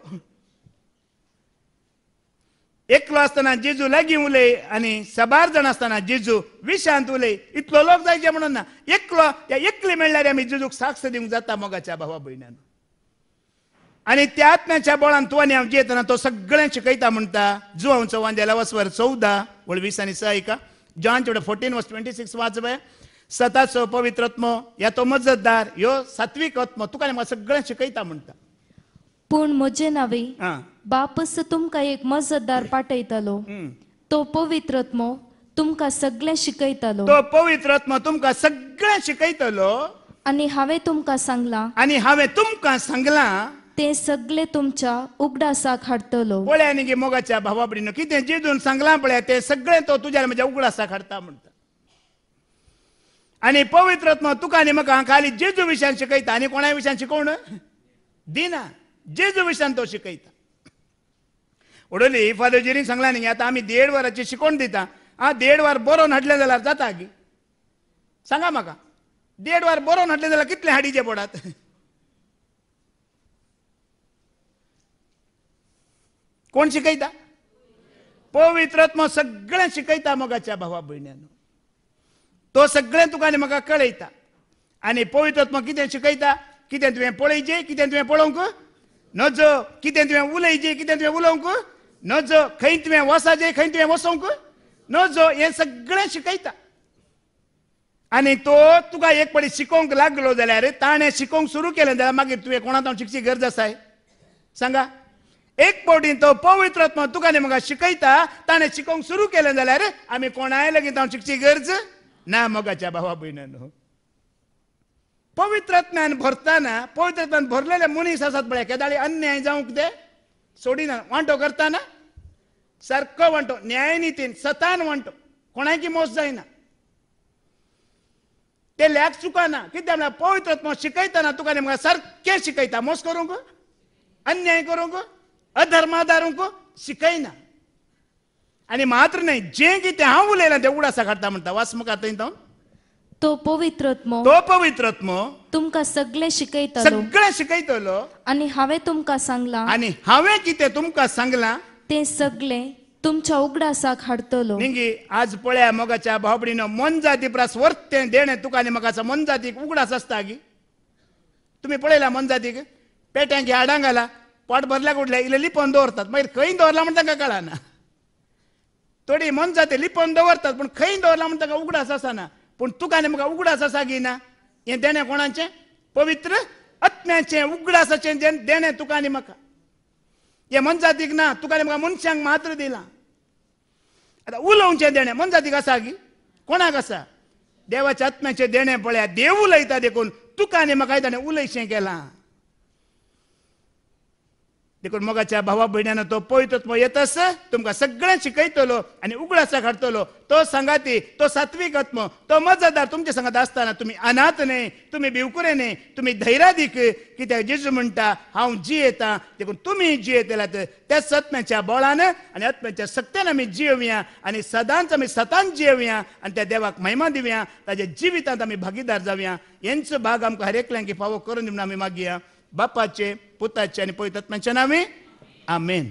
एकलो आसतना जेजू लागीं उलय आनी सबार जण आसतना जेजू विशांत उलय इतलो लोक जायचे म्हणून ना एकलो या एकले म्हणल्यार आमी जेजूक साक्ष दिवंक जाता मोगाच्या भावा भयणान आणि त्या आत्म्याच्या बोळान तुवाने हांव जेतना तो सगळ्यांक शिकयता म्हणटा जुवांचो वांद्याला वसवर चवदा वीस आनी सहा ऐका John chapter fourteen verse twenty six वाच पळय सताचो पवित्रत्म या तो मजतदार ह्यो सात्विक आत्म तुका म्हाका सगळ्यांक शिकयता म्हणटा
पूण म्हजे नावे बापस तुमकां एक मजतदार पाठयतालो तो पवित्रत्म तुमकां सगळें शिकयतालो तो पवित्रत्म तुमकां सगळें शिकयतलो आणि हांवें तुमका सांगला आणि हांवें तुमका सांगलां ते सगळे तुमच्या उगडासाक हाडटलो पळ्या गे मोगाच्या भावा भयणीनं कितें जिजून सांगलां पळया
तें सगळें तो तुझ्या म्हज्या उगडासाक हाडटा म्हणटा आनी पवित्र आत्मा तुका आनी म्हाका खाली जेजू विशयान शिकयता आनी कोणा विशयान शिकोवण दिना जेजू विशयान तो शिकयता उडोली जिरी सांगला न्ही आता आमी देड वराची शिकोवण दिता आ देड वर बरोवन हाडले जाल्यार जाता गी सांगा म्हाका देड वर बरोवन हाडलें जाल्यार कितले हाडीचे बोडात कोण शिकयता पवित्रत्म सगळ्यांक शिकयता मगाच्या भावा भयण्यानं तो सगळें तुका आनी म्हाका कळयता आनी पवित्रात्मा कितें शिकयता कितें तुवें पळयचें कितें तुवें पळोवंक नजो कितें तुवें उलयचें कितें तुवें उलोवंक नजो खंय तुवें वसाचें खंय तुवें वसोंक नजो हें सगळें शिकयता आनी तो तुका एक पडी शिकोवंक लागलो जाल्यार ताणें शिकोवंक सुरू केलें जाल्यार मागीर तुवें कोणा शिकची गरज आसाय सांगा एक पावटी तो पवित्र आत्मा आनी म्हाका शिकयता ताणें शिकोवंक सुरू केलें जाल्यार आमी कोणाय लेगीत हांव शिकची गरज ना मोगाच्या भावा भयणान पवित्रात्म्यान भरताना पवित्रात्म्यान भरलेले मनीस आसात पळय केदाळी अन्याय जावंक ते सोडिना वांटो करताना सारको वांटो न्यायनितीन सतान वांटो कोणाकी मोस जायना ते लॅक चुकाना कित्याक म्हळ्यार पवित्रात्मा शिकयताना तुका सारकें शिकयता मोस करूंक अन्याय करूंक अधर्मादारों को शिकना आणि मात्र
नहीं जे की ते हांव उलयलां ते उडासा काडटा म्हणटा वास्म कातय हो. तो तो पवित्र आत्मो तो पवित्र आत्मो तुमका सगळे शिकयतलो सगळे शिकयतलो आणि हांवें तुमका सांगला आणि हांवें कितें तुमकां सांगलां ते तुम तुमच्या उगडासाक
हाडतलो निंगे आज पळया चाह भावड़ी मन जाती प्रस वर्त्ते देने तुका आनी मोगाचा मन जातीक उगडास आसता गी तुम्ही पळयला मन जातीक पेट्यांक हाडांक घाला पोट भरल्या कुठल्या ಇಲ್ಲ ಲಿಪೋನ್ दवरतात मागीर खंय दवरला म्हण तांकां कळना थोडी मनशां ते लिपोन दवरतात पूण खंय दवरला म्हण तांकां उगडास आसना पूण तुका आनी म्हाका उगडास आसा की ना हें देणें कोणाचें पवित्र आत्म्याचें उगडासाचें देणें तुका आनी म्हाका हे मनजातीक ना तुका आनी म्हाका मनशांक मात्र दिलां आतां उलोवचें देणें मनजातीक आसा की कोणाक आसा देवाच्या आत्म्याचें देणें पळया देव उलयता देखून तुका आनी म्हाकाय ताणें उलयशें केलां देखून मोगाच्या भावा भयण्यानं तो पळयतच मग येतस तुमका सगळें शिकयतलो आणि उगडासा काडटलो तो सांगाती तो सात्विक आत्म तो मजादार तुमच्या सांगात असताना तुम्ही अनाथ ने तुम्ही भिवकुरे ने तुम्ही धैरादीक कित्याक जेजू म्हणटा हांव येता देखून तुम्ही जियेतेलात त्या सत्म्याच्या बळान आणि आत्म्याच्या सत्यान आम्ही जिवया आणि सदांच आमी सतान जिवया आणि त्या देवाक महिमा दिवया त्याच्या जिवितांत आम्ही भागीदार जावया हेंचो भाग आमकां हरेकल्यांकी फावो करून दिवन आमी मागिया बापाचे पुताच्या आणि पवित्रात्म्याच्या नावे आमेन